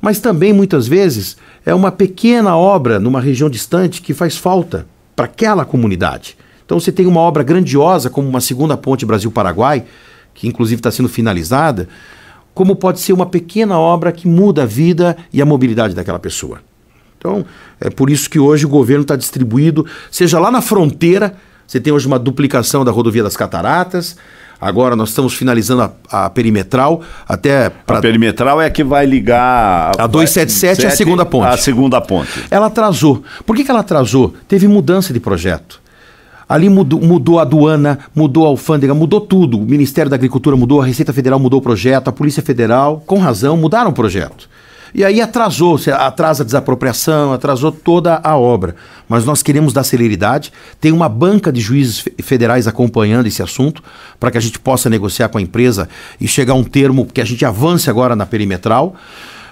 Speaker 2: Mas também, muitas vezes, é uma pequena obra numa região distante que faz falta para aquela comunidade. Então você tem uma obra grandiosa como uma segunda ponte Brasil-Paraguai, que inclusive está sendo finalizada, como pode ser uma pequena obra que muda a vida e a mobilidade daquela pessoa. Então, é por isso que hoje o governo está distribuído, seja lá na fronteira, você tem hoje uma duplicação da rodovia das Cataratas, Agora nós estamos finalizando a, a perimetral até pra... A perimetral é a que vai ligar a, 277 é a segunda ponte. A segunda ponte. Ela atrasou. Por que, que ela atrasou? Teve mudança de projeto. Ali mudou, mudou a aduana, mudou a alfândega, mudou tudo. O Ministério da Agricultura mudou, a Receita Federal mudou o projeto, a Polícia Federal, com razão, mudaram o projeto. E aí atrasou, atrasa a desapropriação, atrasou toda a obra. Mas nós queremos dar celeridade, tem uma banca de juízes federais acompanhando esse assunto, para que a gente possa negociar com a empresa e chegar a um termo que a gente avance agora na perimetral.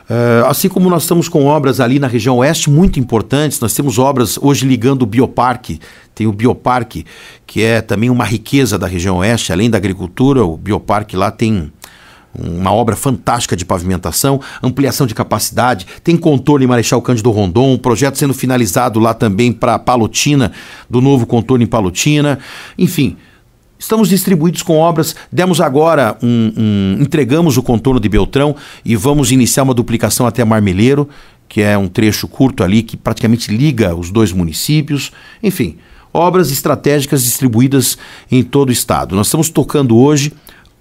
Speaker 2: Uh, assim como nós estamos com obras ali na região oeste muito importantes, nós temos obras hoje ligando o bioparque. Tem o bioparque, que é também uma riqueza da região oeste, além da agricultura, o bioparque lá tem uma obra fantástica de pavimentação, ampliação de capacidade, tem contorno em Marechal Cândido Rondon, um projeto sendo finalizado lá também para Palotina, do novo contorno em Palotina, enfim. Estamos distribuídos com obras, demos agora um, um, entregamos o contorno de Beltrão e vamos iniciar uma duplicação até Marmeleiro, que é um trecho curto ali que praticamente liga os dois municípios. Enfim, obras estratégicas distribuídas em todo o estado. Nós estamos tocando hoje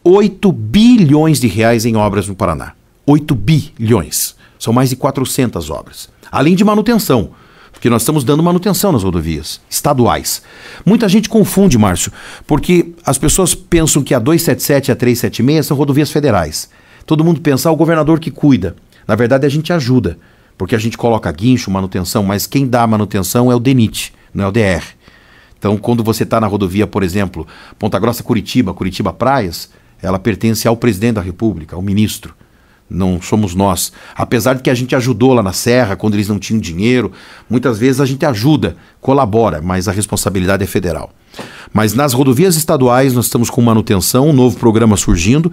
Speaker 2: 8 bilhões de reais em obras no Paraná. 8 bilhões. São mais de 400 obras. Além de manutenção, porque nós estamos dando manutenção nas rodovias estaduais. Muita gente confunde, Márcio, porque as pessoas pensam que a 277 e a 376 são rodovias federais. Todo mundo pensa, ah, o governador que cuida. Na verdade, a gente ajuda, porque a gente coloca guincho, manutenção, mas quem dá manutenção é o DENIT, não é o DR. Então, quando você está na rodovia, por exemplo, Ponta Grossa, Curitiba, Curitiba Praias, ela pertence ao presidente da República, ao ministro. Não somos nós. Apesar de que a gente ajudou lá na Serra, quando eles não tinham dinheiro, muitas vezes a gente ajuda, colabora, mas a responsabilidade é federal. Mas nas rodovias estaduais nós estamos com manutenção, um novo programa surgindo,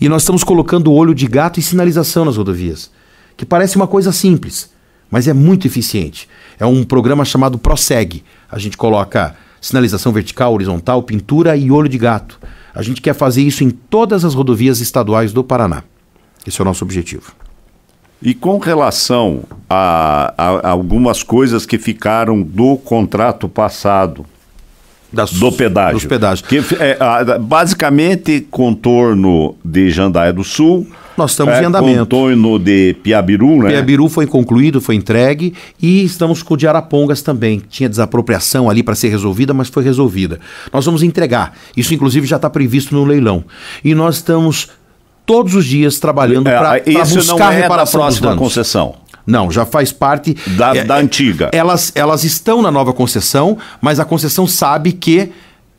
Speaker 2: e nós estamos colocando olho de gato e sinalização nas rodovias, que parece uma coisa simples, mas é muito eficiente. É um programa chamado ProSeg. A gente coloca sinalização vertical, horizontal, pintura e olho de gato. A gente quer fazer isso em todas as rodovias estaduais do Paraná. Esse é o nosso objetivo. E com relação
Speaker 1: a, a, a algumas coisas que ficaram do contrato passado, das, do pedágio. Dos pedágios. Que, é, basicamente, contorno
Speaker 2: de Jandaia do Sul. Nós estamos é, em andamento. Contorno de Piabiru, né? Piabiru foi concluído, foi entregue. E estamos com o de Arapongas também. Tinha desapropriação ali para ser resolvida, mas foi resolvida. Nós vamos entregar. Isso, inclusive, já está previsto no leilão. E nós estamos todos os dias trabalhando é, para buscar não é reparação da próxima concessão. Não, já faz parte da, é, da é, antiga. Elas, elas estão na nova concessão, mas a concessão sabe que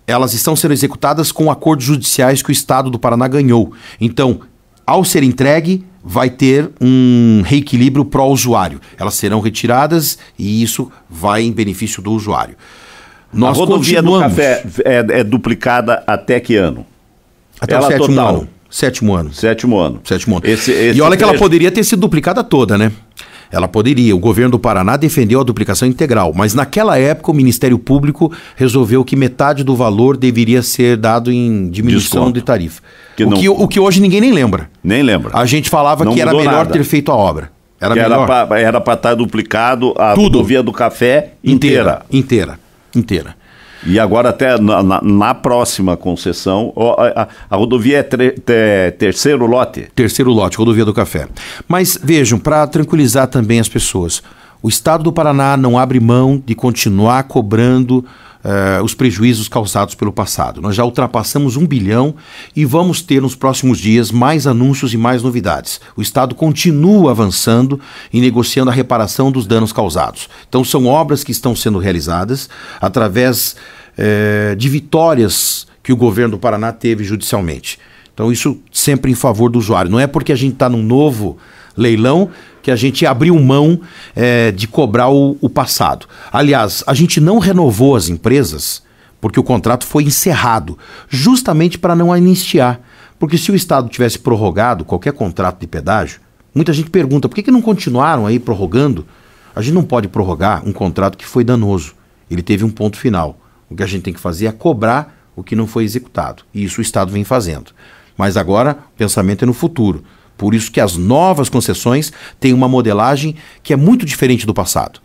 Speaker 2: elas estão sendo executadas com acordos judiciais que o Estado do Paraná ganhou. Então, ao ser entregue, vai ter um reequilíbrio pró-usuário. Elas serão retiradas e isso vai em benefício do usuário.
Speaker 1: Nós a rodovia do café
Speaker 2: é, é, duplicada até que ano?
Speaker 1: Até Ela o sétimo total. ano.
Speaker 2: Sétimo ano. Sétimo ano. Sétimo ano. Esse, esse e olha trecho... que ela poderia ter sido duplicada toda, né? Ela poderia. O governo do Paraná defendeu a duplicação integral, mas naquela época o Ministério Público resolveu que metade do valor deveria ser dado em diminuição Desconto. de tarifa. Que o, não... que, o que hoje ninguém nem lembra. Nem lembra. A gente falava não que era melhor nada. ter feito a obra. Era que melhor.
Speaker 1: Era para estar tá duplicado a Tudo. rodovia do café inteira. Inteira. Inteira. inteira. E agora até na, na, na próxima concessão, a, a, a rodovia é tre, te, terceiro lote? Terceiro lote, rodovia
Speaker 2: do café. Mas vejam, para tranquilizar também as pessoas, o Estado do Paraná não abre mão de continuar cobrando uh, os prejuízos causados pelo passado. Nós já ultrapassamos um bilhão e vamos ter nos próximos dias mais anúncios e mais novidades. O Estado continua avançando e negociando a reparação dos danos causados. Então, são obras que estão sendo realizadas através uh, de vitórias que o governo do Paraná teve judicialmente. Então, isso sempre em favor do usuário. Não é porque a gente está num novo leilão que a gente abriu mão é, de cobrar o, o passado. Aliás, a gente não renovou as empresas porque o contrato foi encerrado, justamente para não anistiar. Porque se o Estado tivesse prorrogado qualquer contrato de pedágio, muita gente pergunta por que, que não continuaram aí prorrogando? A gente não pode prorrogar um contrato que foi danoso. Ele teve um ponto final. O que a gente tem que fazer é cobrar o que não foi executado. E isso o Estado vem fazendo. Mas agora o pensamento é no futuro. Por isso que as novas concessões têm uma modelagem que é muito diferente do passado.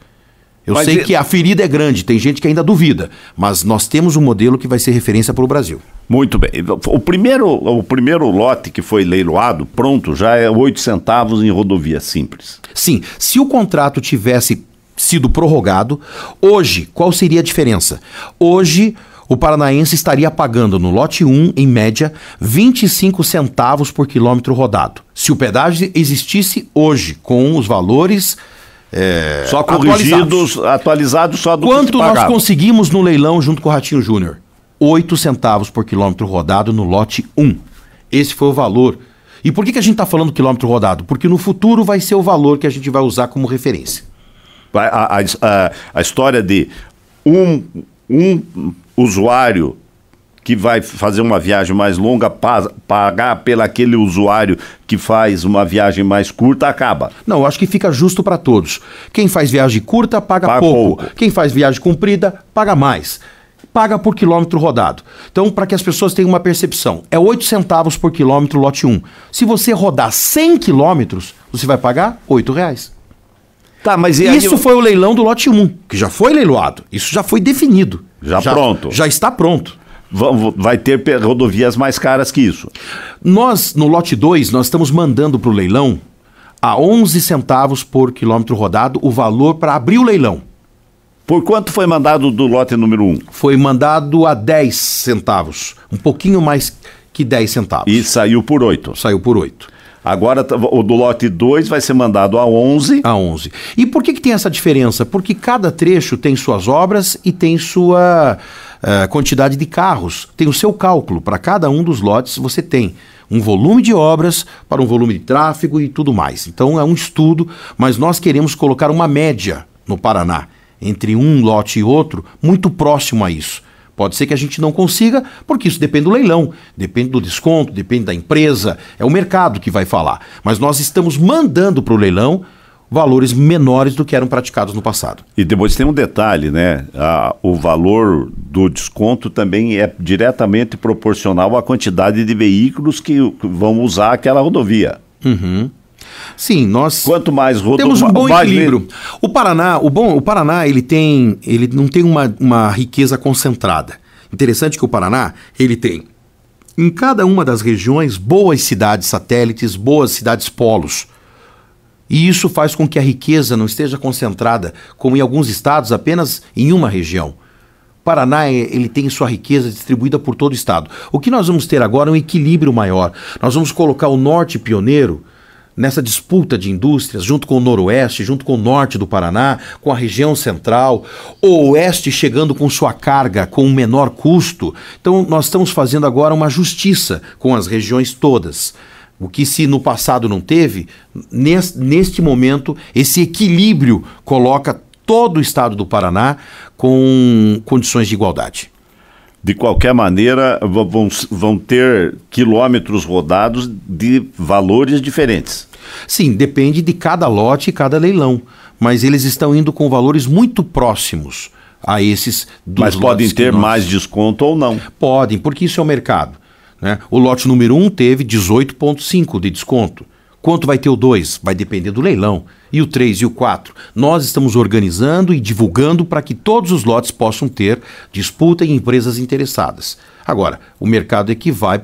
Speaker 2: Eu mas sei que a ferida é grande, tem gente que ainda duvida, mas nós temos um modelo que vai ser referência para o Brasil. Muito bem. O primeiro, o primeiro lote
Speaker 1: que foi leiloado, pronto, já é 8 centavos em rodovia simples. Sim. Se o
Speaker 2: contrato tivesse sido prorrogado, hoje, qual seria a diferença? Hoje, o paranaense estaria pagando no lote 1, em média, 25 centavos por quilômetro rodado. Se o pedágio existisse hoje, com os valores. É, só corrigidos,
Speaker 1: atualizados. atualizados só do Quanto que nós
Speaker 2: conseguimos no leilão junto com o Ratinho Júnior? 8 centavos por quilômetro rodado no lote 1. Esse foi o valor. E por que, que a gente está falando quilômetro rodado? Porque no futuro vai ser o valor que a gente vai usar como referência. A, a, a, a história de um, um
Speaker 1: usuário que vai fazer uma viagem mais longa pagar pelo aquele usuário que faz uma viagem mais curta acaba.
Speaker 2: Não, acho que fica justo para todos. Quem faz viagem curta paga, paga pouco. pouco. Quem faz viagem comprida paga mais. Paga por quilômetro rodado. Então, para que as pessoas tenham uma percepção, é 8 centavos por quilômetro lote 1. Se você rodar 100 quilômetros, você vai pagar 8 reais. Tá, mas Isso eu... foi o leilão do lote 1, que já foi leiloado. Isso já foi definido. Já, já pronto. Já está pronto. Vai ter rodovias mais caras que isso. Nós, no lote 2, nós estamos mandando para o leilão a 11 centavos por quilômetro rodado o valor para abrir o leilão. Por quanto foi mandado do lote número 1? Um? Foi mandado a 10 centavos, um pouquinho mais que 10 centavos. E saiu por 8. Saiu por 8. Agora o do lote 2 vai ser mandado a 11. A 11. E por que, que tem essa diferença? Porque cada trecho tem suas obras e tem sua uh, quantidade de carros. Tem o seu cálculo. Para cada um dos lotes você tem um volume de obras para um volume de tráfego e tudo mais. Então é um estudo, mas nós queremos colocar uma média no Paraná entre um lote e outro muito próximo a isso. Pode ser que a gente não consiga, porque isso depende do leilão, depende do desconto, depende da empresa, é o mercado que vai falar. Mas nós estamos mandando para o leilão valores menores do que eram praticados no passado.
Speaker 1: E depois tem um detalhe, né? Ah, o valor do desconto também é diretamente proporcional à quantidade de veículos que vão
Speaker 2: usar aquela rodovia. Uhum. Sim, nós quanto mais rodo, temos um bom equilíbrio. O Paraná, o bom, o Paraná ele tem, ele não tem uma, uma riqueza concentrada. Interessante que o Paraná ele tem em cada uma das regiões boas cidades satélites, boas cidades polos. E isso faz com que a riqueza não esteja concentrada, como em alguns estados, apenas em uma região. O Paraná é, ele tem sua riqueza distribuída por todo o estado. O que nós vamos ter agora é um equilíbrio maior. Nós vamos colocar o norte pioneiro nessa disputa de indústrias, junto com o Noroeste, junto com o Norte do Paraná, com a região central, o Oeste chegando com sua carga com um menor custo. Então, nós estamos fazendo agora uma justiça com as regiões todas. O que se no passado não teve, neste, momento, esse equilíbrio coloca todo o estado do Paraná com condições de igualdade.
Speaker 1: De qualquer maneira, vão, vão ter quilômetros rodados
Speaker 2: de valores diferentes. Sim, depende de cada lote e cada leilão, mas eles estão indo com valores muito próximos a esses dos Mas podem ter nós... mais desconto ou não. Podem, porque isso é o mercado. Né? O lote número 1 um teve 18,5% de desconto. Quanto vai ter o 2? Vai depender do leilão. E o 3 e o 4? Nós estamos organizando e divulgando para que todos os lotes possam ter disputa e empresas interessadas. Agora, o mercado é que vai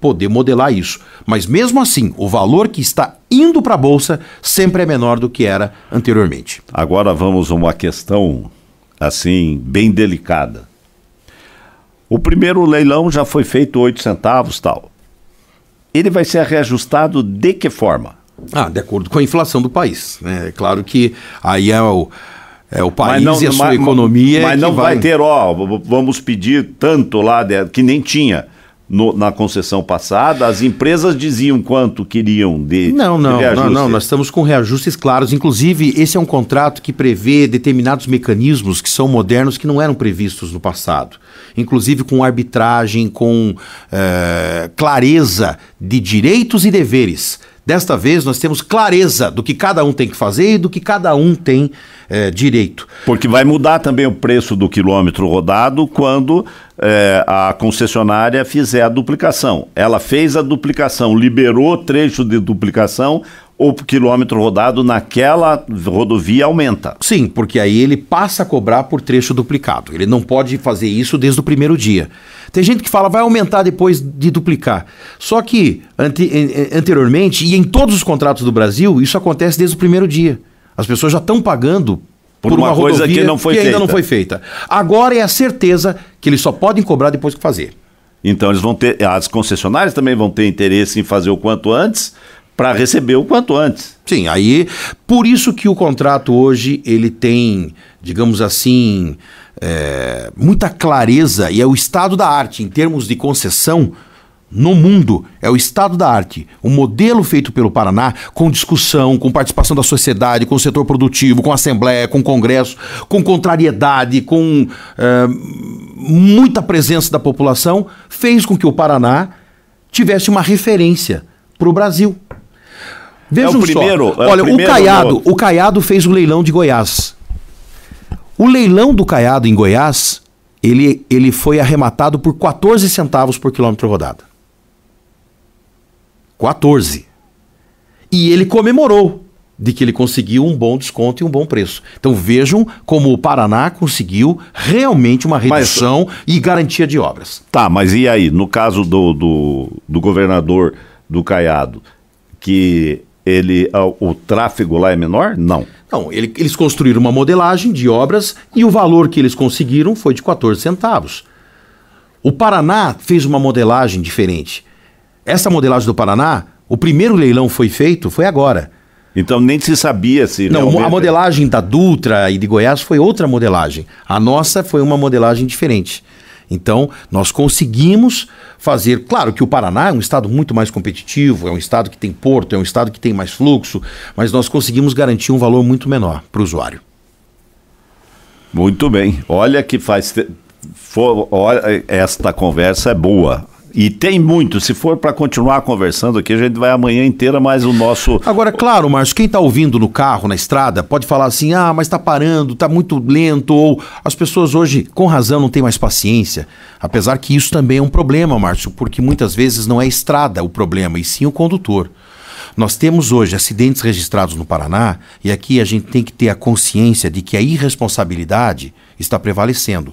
Speaker 2: poder modelar isso. Mas mesmo assim, o valor que está indo para a bolsa sempre é menor do que era anteriormente. Agora vamos a uma questão assim bem delicada.
Speaker 1: O primeiro leilão já foi feito 8 centavos, tal. Ele vai
Speaker 2: ser reajustado de que forma? Ah, de acordo com a inflação do país. Né? É claro que aí é o, é o país não, e a sua mas, economia. Mas não vai... vai ter, ó, vamos
Speaker 1: pedir tanto lá, de, que nem tinha no, na concessão passada, as empresas
Speaker 2: diziam quanto queriam de Não, não, de não, não, nós estamos com reajustes claros. Inclusive, esse é um contrato que prevê determinados mecanismos que são modernos que não eram previstos no passado. Inclusive com arbitragem, com é, clareza de direitos e deveres Desta vez nós temos clareza do que cada um tem que fazer e do que cada um tem é, direito. Porque vai mudar também o preço do quilômetro rodado quando
Speaker 1: é, a concessionária fizer a duplicação. Ela fez a duplicação, liberou trecho de duplicação, o quilômetro rodado naquela rodovia
Speaker 2: aumenta. Sim, porque aí ele passa a cobrar por trecho duplicado. Ele não pode fazer isso desde o primeiro dia. Tem gente que fala vai aumentar depois de duplicar. Só que ante, anteriormente, e em todos os contratos do Brasil, isso acontece desde o primeiro dia. As pessoas já estão pagando por, por uma, uma coisa que, não foi que feita. ainda não foi feita. Agora é a certeza
Speaker 1: que eles só podem cobrar depois que fazer. Então eles vão ter, as concessionárias também vão ter interesse em fazer
Speaker 2: o quanto antes, para receber o quanto antes. Sim, aí por isso que o contrato hoje ele tem, digamos assim, é, muita clareza e é o estado da arte em termos de concessão. No mundo é o estado da arte, um modelo feito pelo Paraná com discussão, com participação da sociedade, com o setor produtivo, com assembleia, com congresso, com contrariedade, com é, muita presença da população, fez com que o Paraná tivesse uma referência para o Brasil. Vejam é o primeiro, só. Olha, é o, primeiro o Caiado, no... o Caiado fez o leilão de Goiás. O leilão do Caiado em Goiás, ele, ele foi arrematado por 14 centavos por quilômetro rodado. 14. E ele comemorou de que ele conseguiu um bom desconto e um bom preço. Então vejam como o Paraná conseguiu realmente uma redução mas, e garantia de obras.
Speaker 1: Tá, mas e aí? No caso do, do, do governador do
Speaker 2: Caiado, que ele, ah, o, tráfego lá é menor? Não. Não, ele, eles construíram uma modelagem de obras e o valor que eles conseguiram foi de 14 centavos. O Paraná fez uma modelagem diferente. Essa modelagem do Paraná, o primeiro leilão foi feito, foi agora. Então nem se sabia se. Não, realmente... a modelagem da Dutra e de Goiás foi outra modelagem. A nossa foi uma modelagem diferente. Então, nós conseguimos fazer. Claro que o Paraná é um estado muito mais competitivo, é um estado que tem porto, é um estado que tem mais fluxo, mas nós conseguimos garantir um valor muito menor para o usuário.
Speaker 1: Muito bem. Olha que faz. For, olha, esta conversa é boa. E tem muito. Se for para continuar conversando aqui,
Speaker 2: a gente vai amanhã inteira, mas o nosso. Agora, claro, Márcio, quem está ouvindo no carro, na estrada, pode falar assim: ah, mas está parando, está muito lento, ou as pessoas hoje, com razão, não têm mais paciência. Apesar que isso também é um problema, Márcio, porque muitas vezes não é a estrada o problema, e sim o condutor. Nós temos hoje acidentes registrados no Paraná e aqui a gente tem que ter a consciência de que a irresponsabilidade está prevalecendo.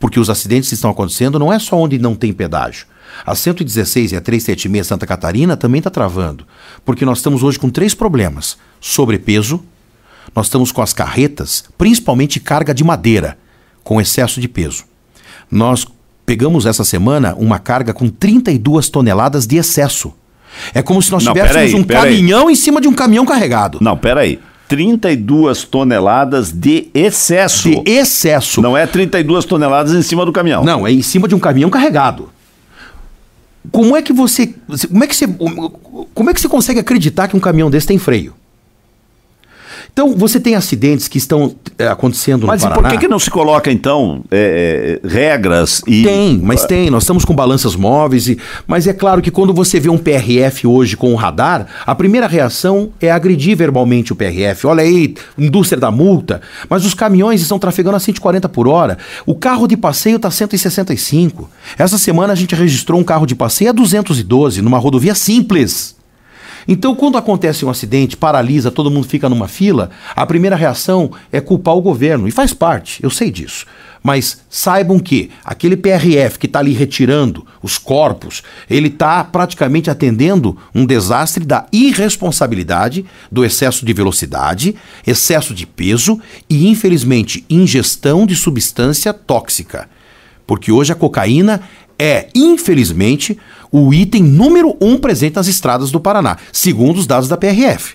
Speaker 2: Porque os acidentes que estão acontecendo não é só onde não tem pedágio. A 116 e a 376 Santa Catarina também está travando, porque nós estamos hoje com três problemas: sobrepeso, nós estamos com as carretas, principalmente carga de madeira, com excesso de peso. Nós pegamos essa semana uma carga com 32 toneladas de excesso. É como se nós Não, tivéssemos um caminhão em cima de um caminhão carregado. Não, peraí.
Speaker 1: 32 toneladas de excesso. De excesso. Não é 32 toneladas em cima do caminhão.
Speaker 2: Não, é em cima de um caminhão carregado. Como é que você, como é que você, como é que você consegue acreditar que um caminhão desse tem freio? Então, você tem acidentes que estão é, acontecendo mas no Paraná. Mas por que, que, não se coloca, então, é, regras e. Tem, mas ah. tem. Nós estamos com balanças móveis. E... Mas é claro que quando você vê um PRF hoje com o um radar, a primeira reação é agredir verbalmente o PRF. Olha aí, indústria da multa. Mas os caminhões estão trafegando a 140 por hora. O carro de passeio está 165. Essa semana a gente registrou um carro de passeio a 212, numa rodovia simples. Então, quando acontece um acidente, paralisa, todo mundo fica numa fila, a primeira reação é culpar o governo. E faz parte, eu sei disso. Mas saibam que aquele PRF que está ali retirando os corpos, ele está praticamente atendendo um desastre da irresponsabilidade, do excesso de velocidade, excesso de peso e, infelizmente, ingestão de substância tóxica. Porque hoje a cocaína é, infelizmente, o item número um presente nas estradas do Paraná, segundo os dados da PRF.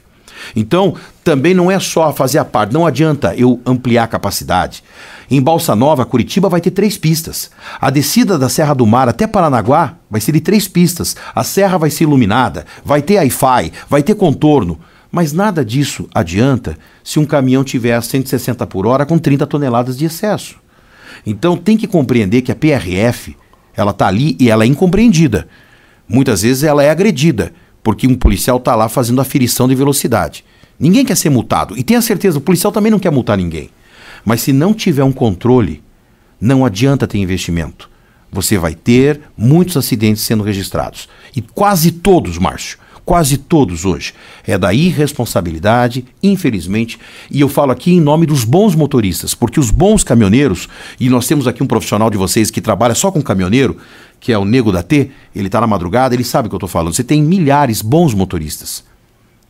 Speaker 2: Então, também não é só fazer a parte, não adianta eu ampliar a capacidade. Em Balsa Nova, Curitiba vai ter três pistas. A descida da Serra do Mar até Paranaguá vai ser de três pistas. A serra vai ser iluminada, vai ter Wi-Fi, vai ter contorno. Mas nada disso adianta se um caminhão tiver a 160 por hora com 30 toneladas de excesso. Então tem que compreender que a PRF, ela está ali e ela é incompreendida. Muitas vezes ela é agredida, porque um policial está lá fazendo aferição de velocidade. Ninguém quer ser multado. E tenha certeza, o policial também não quer multar ninguém. Mas se não tiver um controle, não adianta ter investimento. Você vai ter muitos acidentes sendo registrados. E quase todos, Márcio, quase todos hoje. É da irresponsabilidade, infelizmente, e eu falo aqui em nome dos bons motoristas, porque os bons caminhoneiros, e nós temos aqui um profissional de vocês que trabalha só com caminhoneiro, que é o Nego da T, ele está na madrugada, ele sabe o que eu estou falando. Você tem milhares bons motoristas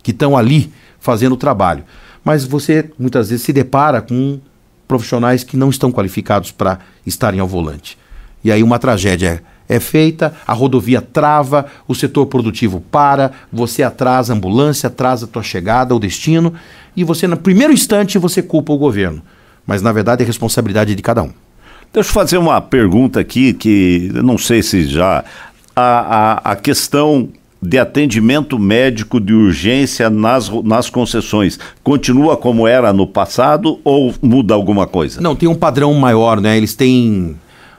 Speaker 2: que estão ali fazendo o trabalho, mas você muitas vezes se depara com profissionais que não estão qualificados para estarem ao volante. E aí uma tragédia é é feita, a rodovia trava, o setor produtivo para, você atrasa a ambulância, atrasa a tua chegada ao destino e você, no primeiro instante, você culpa o governo. Mas, na verdade, é responsabilidade de cada um. Deixa eu fazer uma pergunta
Speaker 1: aqui que não sei se já... A, a, a questão de atendimento médico de urgência nas, nas concessões continua como era no
Speaker 2: passado ou muda alguma coisa? Não, tem um padrão maior, né? Eles têm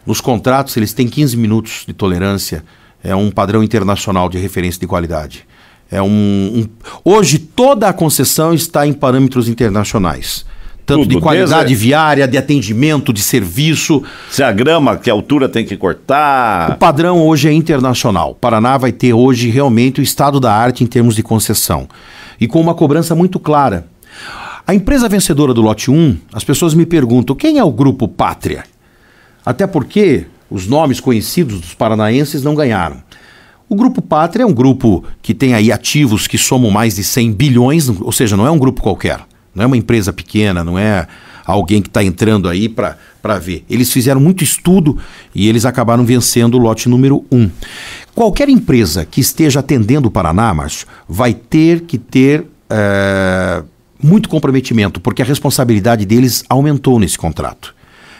Speaker 2: nos contratos, eles têm 15 minutos de tolerância. É um padrão internacional de referência de qualidade. É um, um... Hoje, toda a concessão está em parâmetros internacionais tanto Tudo, de qualidade desde... viária, de atendimento, de serviço. Se a grama, que altura tem que
Speaker 1: cortar.
Speaker 2: O padrão hoje é internacional. O Paraná vai ter hoje realmente o estado da arte em termos de concessão e com uma cobrança muito clara. A empresa vencedora do lote 1, as pessoas me perguntam: quem é o grupo Pátria? Até porque os nomes conhecidos dos paranaenses não ganharam. O Grupo Pátria é um grupo que tem aí ativos que somam mais de 100 bilhões, ou seja, não é um grupo qualquer, não é uma empresa pequena, não é alguém que está entrando aí para ver. Eles fizeram muito estudo e eles acabaram vencendo o lote número 1. Um. Qualquer empresa que esteja atendendo o Paraná, Márcio, vai ter que ter. É muito comprometimento, porque a responsabilidade deles aumentou nesse contrato.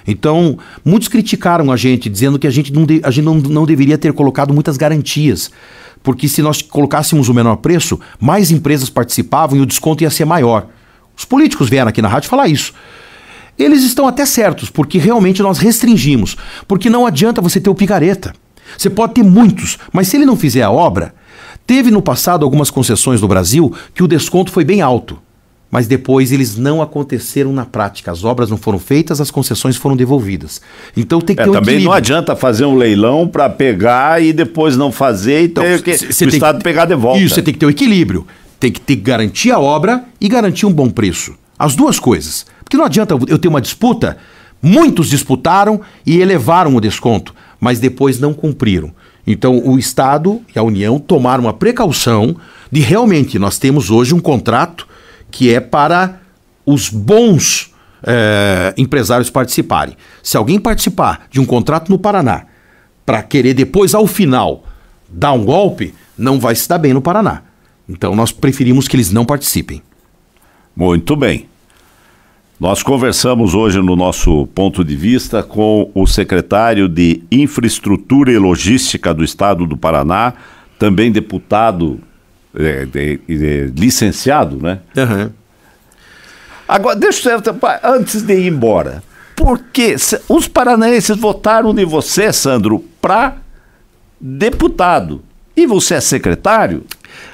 Speaker 2: Então, muitos criticaram a gente, dizendo que a gente não, de, a gente não, não deveria ter colocado muitas garantias porque se nós colocássemos o menor preço, mais empresas participavam e o desconto ia ser maior. Os políticos vieram aqui na rádio falar isso. Eles estão até certos, porque realmente nós restringimos. Porque não adianta você ter o picareta. Você pode ter muitos, mas se ele não fizer a obra. Teve no passado algumas concessões no Brasil que o desconto foi bem alto mas depois eles não aconteceram na prática. As obras não foram feitas, as concessões foram devolvidas. Então tem que é, um Também equilíbrio. não adianta
Speaker 1: fazer um leilão para pegar e depois não fazer e então, que, o Estado que, pegar de volta. Isso,
Speaker 2: você tem que ter um equilíbrio. Tem que ter, garantir a obra e garantir um bom preço. As duas coisas. Porque não adianta eu ter uma disputa, muitos disputaram e elevaram o desconto, mas depois não cumpriram. Então o Estado e a União tomaram uma precaução de realmente nós temos hoje um contrato que é para os bons é, empresários participarem. Se alguém participar de um contrato no Paraná para querer depois, ao final, dar um golpe, não vai se dar bem no Paraná. Então nós preferimos que eles não participem. Muito bem.
Speaker 1: Nós conversamos hoje no nosso ponto de vista com o secretário de Infraestrutura e Logística do Estado do Paraná, também deputado é, de, de, licenciado, né? Uhum. Agora, deixa eu tá, antes de ir embora, porque os paranaenses votaram de você, Sandro, para deputado. E você é secretário?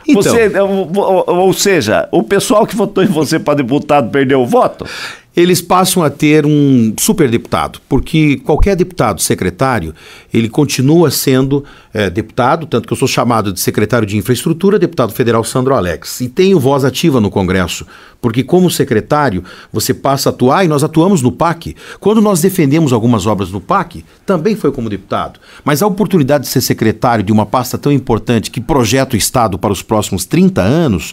Speaker 1: Então, você, ou, ou, ou seja, o pessoal que votou em você para deputado perdeu o voto?
Speaker 2: eles passam a ter um superdeputado, porque qualquer deputado secretário, ele continua sendo é, deputado, tanto que eu sou chamado de secretário de infraestrutura, deputado federal Sandro Alex, e tenho voz ativa no Congresso, porque como secretário, você passa a atuar e nós atuamos no PAC. Quando nós defendemos algumas obras no PAC, também foi como deputado, mas a oportunidade de ser secretário de uma pasta tão importante que projeta o Estado para os próximos 30 anos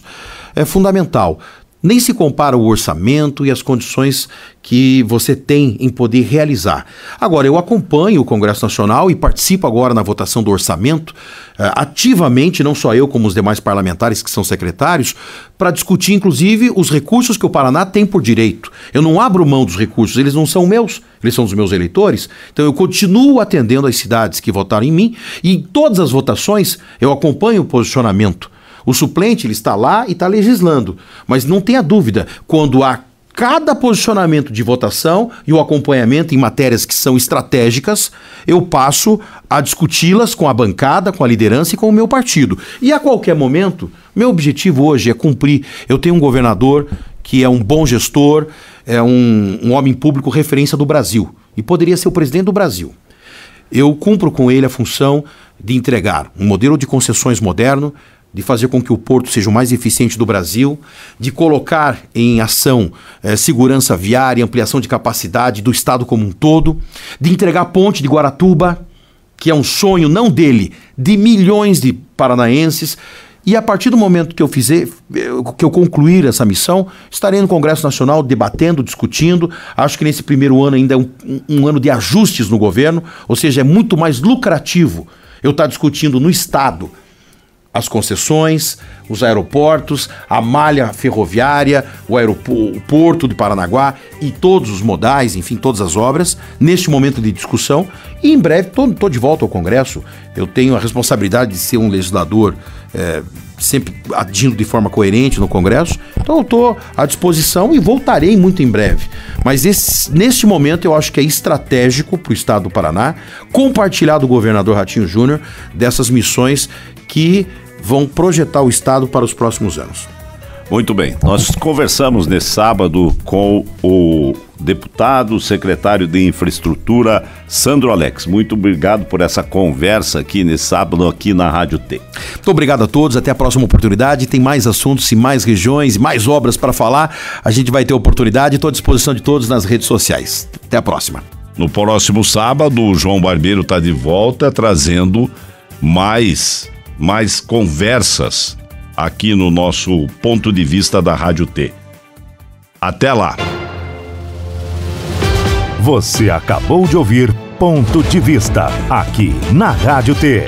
Speaker 2: é fundamental nem se compara o orçamento e as condições que você tem em poder realizar. Agora, eu acompanho o Congresso Nacional e participo agora na votação do orçamento, eh, ativamente, não só eu, como os demais parlamentares que são secretários, para discutir, inclusive, os recursos que o Paraná tem por direito. Eu não abro mão dos recursos, eles não são meus, eles são dos meus eleitores. Então, eu continuo atendendo as cidades que votaram em mim e em todas as votações eu acompanho o posicionamento o suplente ele está lá e está legislando. Mas não tenha dúvida, quando há cada posicionamento de votação e o acompanhamento em matérias que são estratégicas, eu passo a discuti-las com a bancada, com a liderança e com o meu partido. E a qualquer momento, meu objetivo hoje é cumprir. Eu tenho um governador que é um bom gestor, é um, um homem público referência do Brasil e poderia ser o presidente do Brasil. Eu cumpro com ele a função de entregar um modelo de concessões moderno de fazer com que o porto seja o mais eficiente do Brasil, de colocar em ação eh, segurança viária, ampliação de capacidade do Estado como um todo, de entregar a ponte de Guaratuba, que é um sonho não dele, de milhões de paranaenses. E a partir do momento que eu fizer, que eu concluir essa missão, estarei no Congresso Nacional debatendo, discutindo. Acho que nesse primeiro ano ainda é um, um ano de ajustes no governo, ou seja, é muito mais lucrativo eu estar discutindo no Estado as concessões, os aeroportos, a malha ferroviária, o aeroporto de Paranaguá e todos os modais, enfim, todas as obras, neste momento de discussão. E em breve estou de volta ao Congresso. Eu tenho a responsabilidade de ser um legislador é, sempre agindo de forma coerente no Congresso. Então eu estou à disposição e voltarei muito em breve. Mas esse, neste momento eu acho que é estratégico para o Estado do Paraná compartilhar do governador Ratinho Júnior dessas missões que vão projetar o Estado para os próximos anos.
Speaker 1: Muito bem, nós conversamos nesse sábado com o deputado, secretário de Infraestrutura, Sandro Alex. Muito obrigado
Speaker 2: por essa conversa aqui nesse sábado, aqui na Rádio T. Muito obrigado a todos, até a próxima oportunidade. Tem mais assuntos e mais regiões, mais obras para falar. A gente vai ter oportunidade, estou à disposição de todos nas redes sociais. Até a próxima. No próximo sábado, o João Barbeiro está
Speaker 1: de volta trazendo mais mais conversas aqui no nosso ponto de vista da Rádio T. Até lá! Você acabou de ouvir Ponto de Vista, aqui na Rádio T.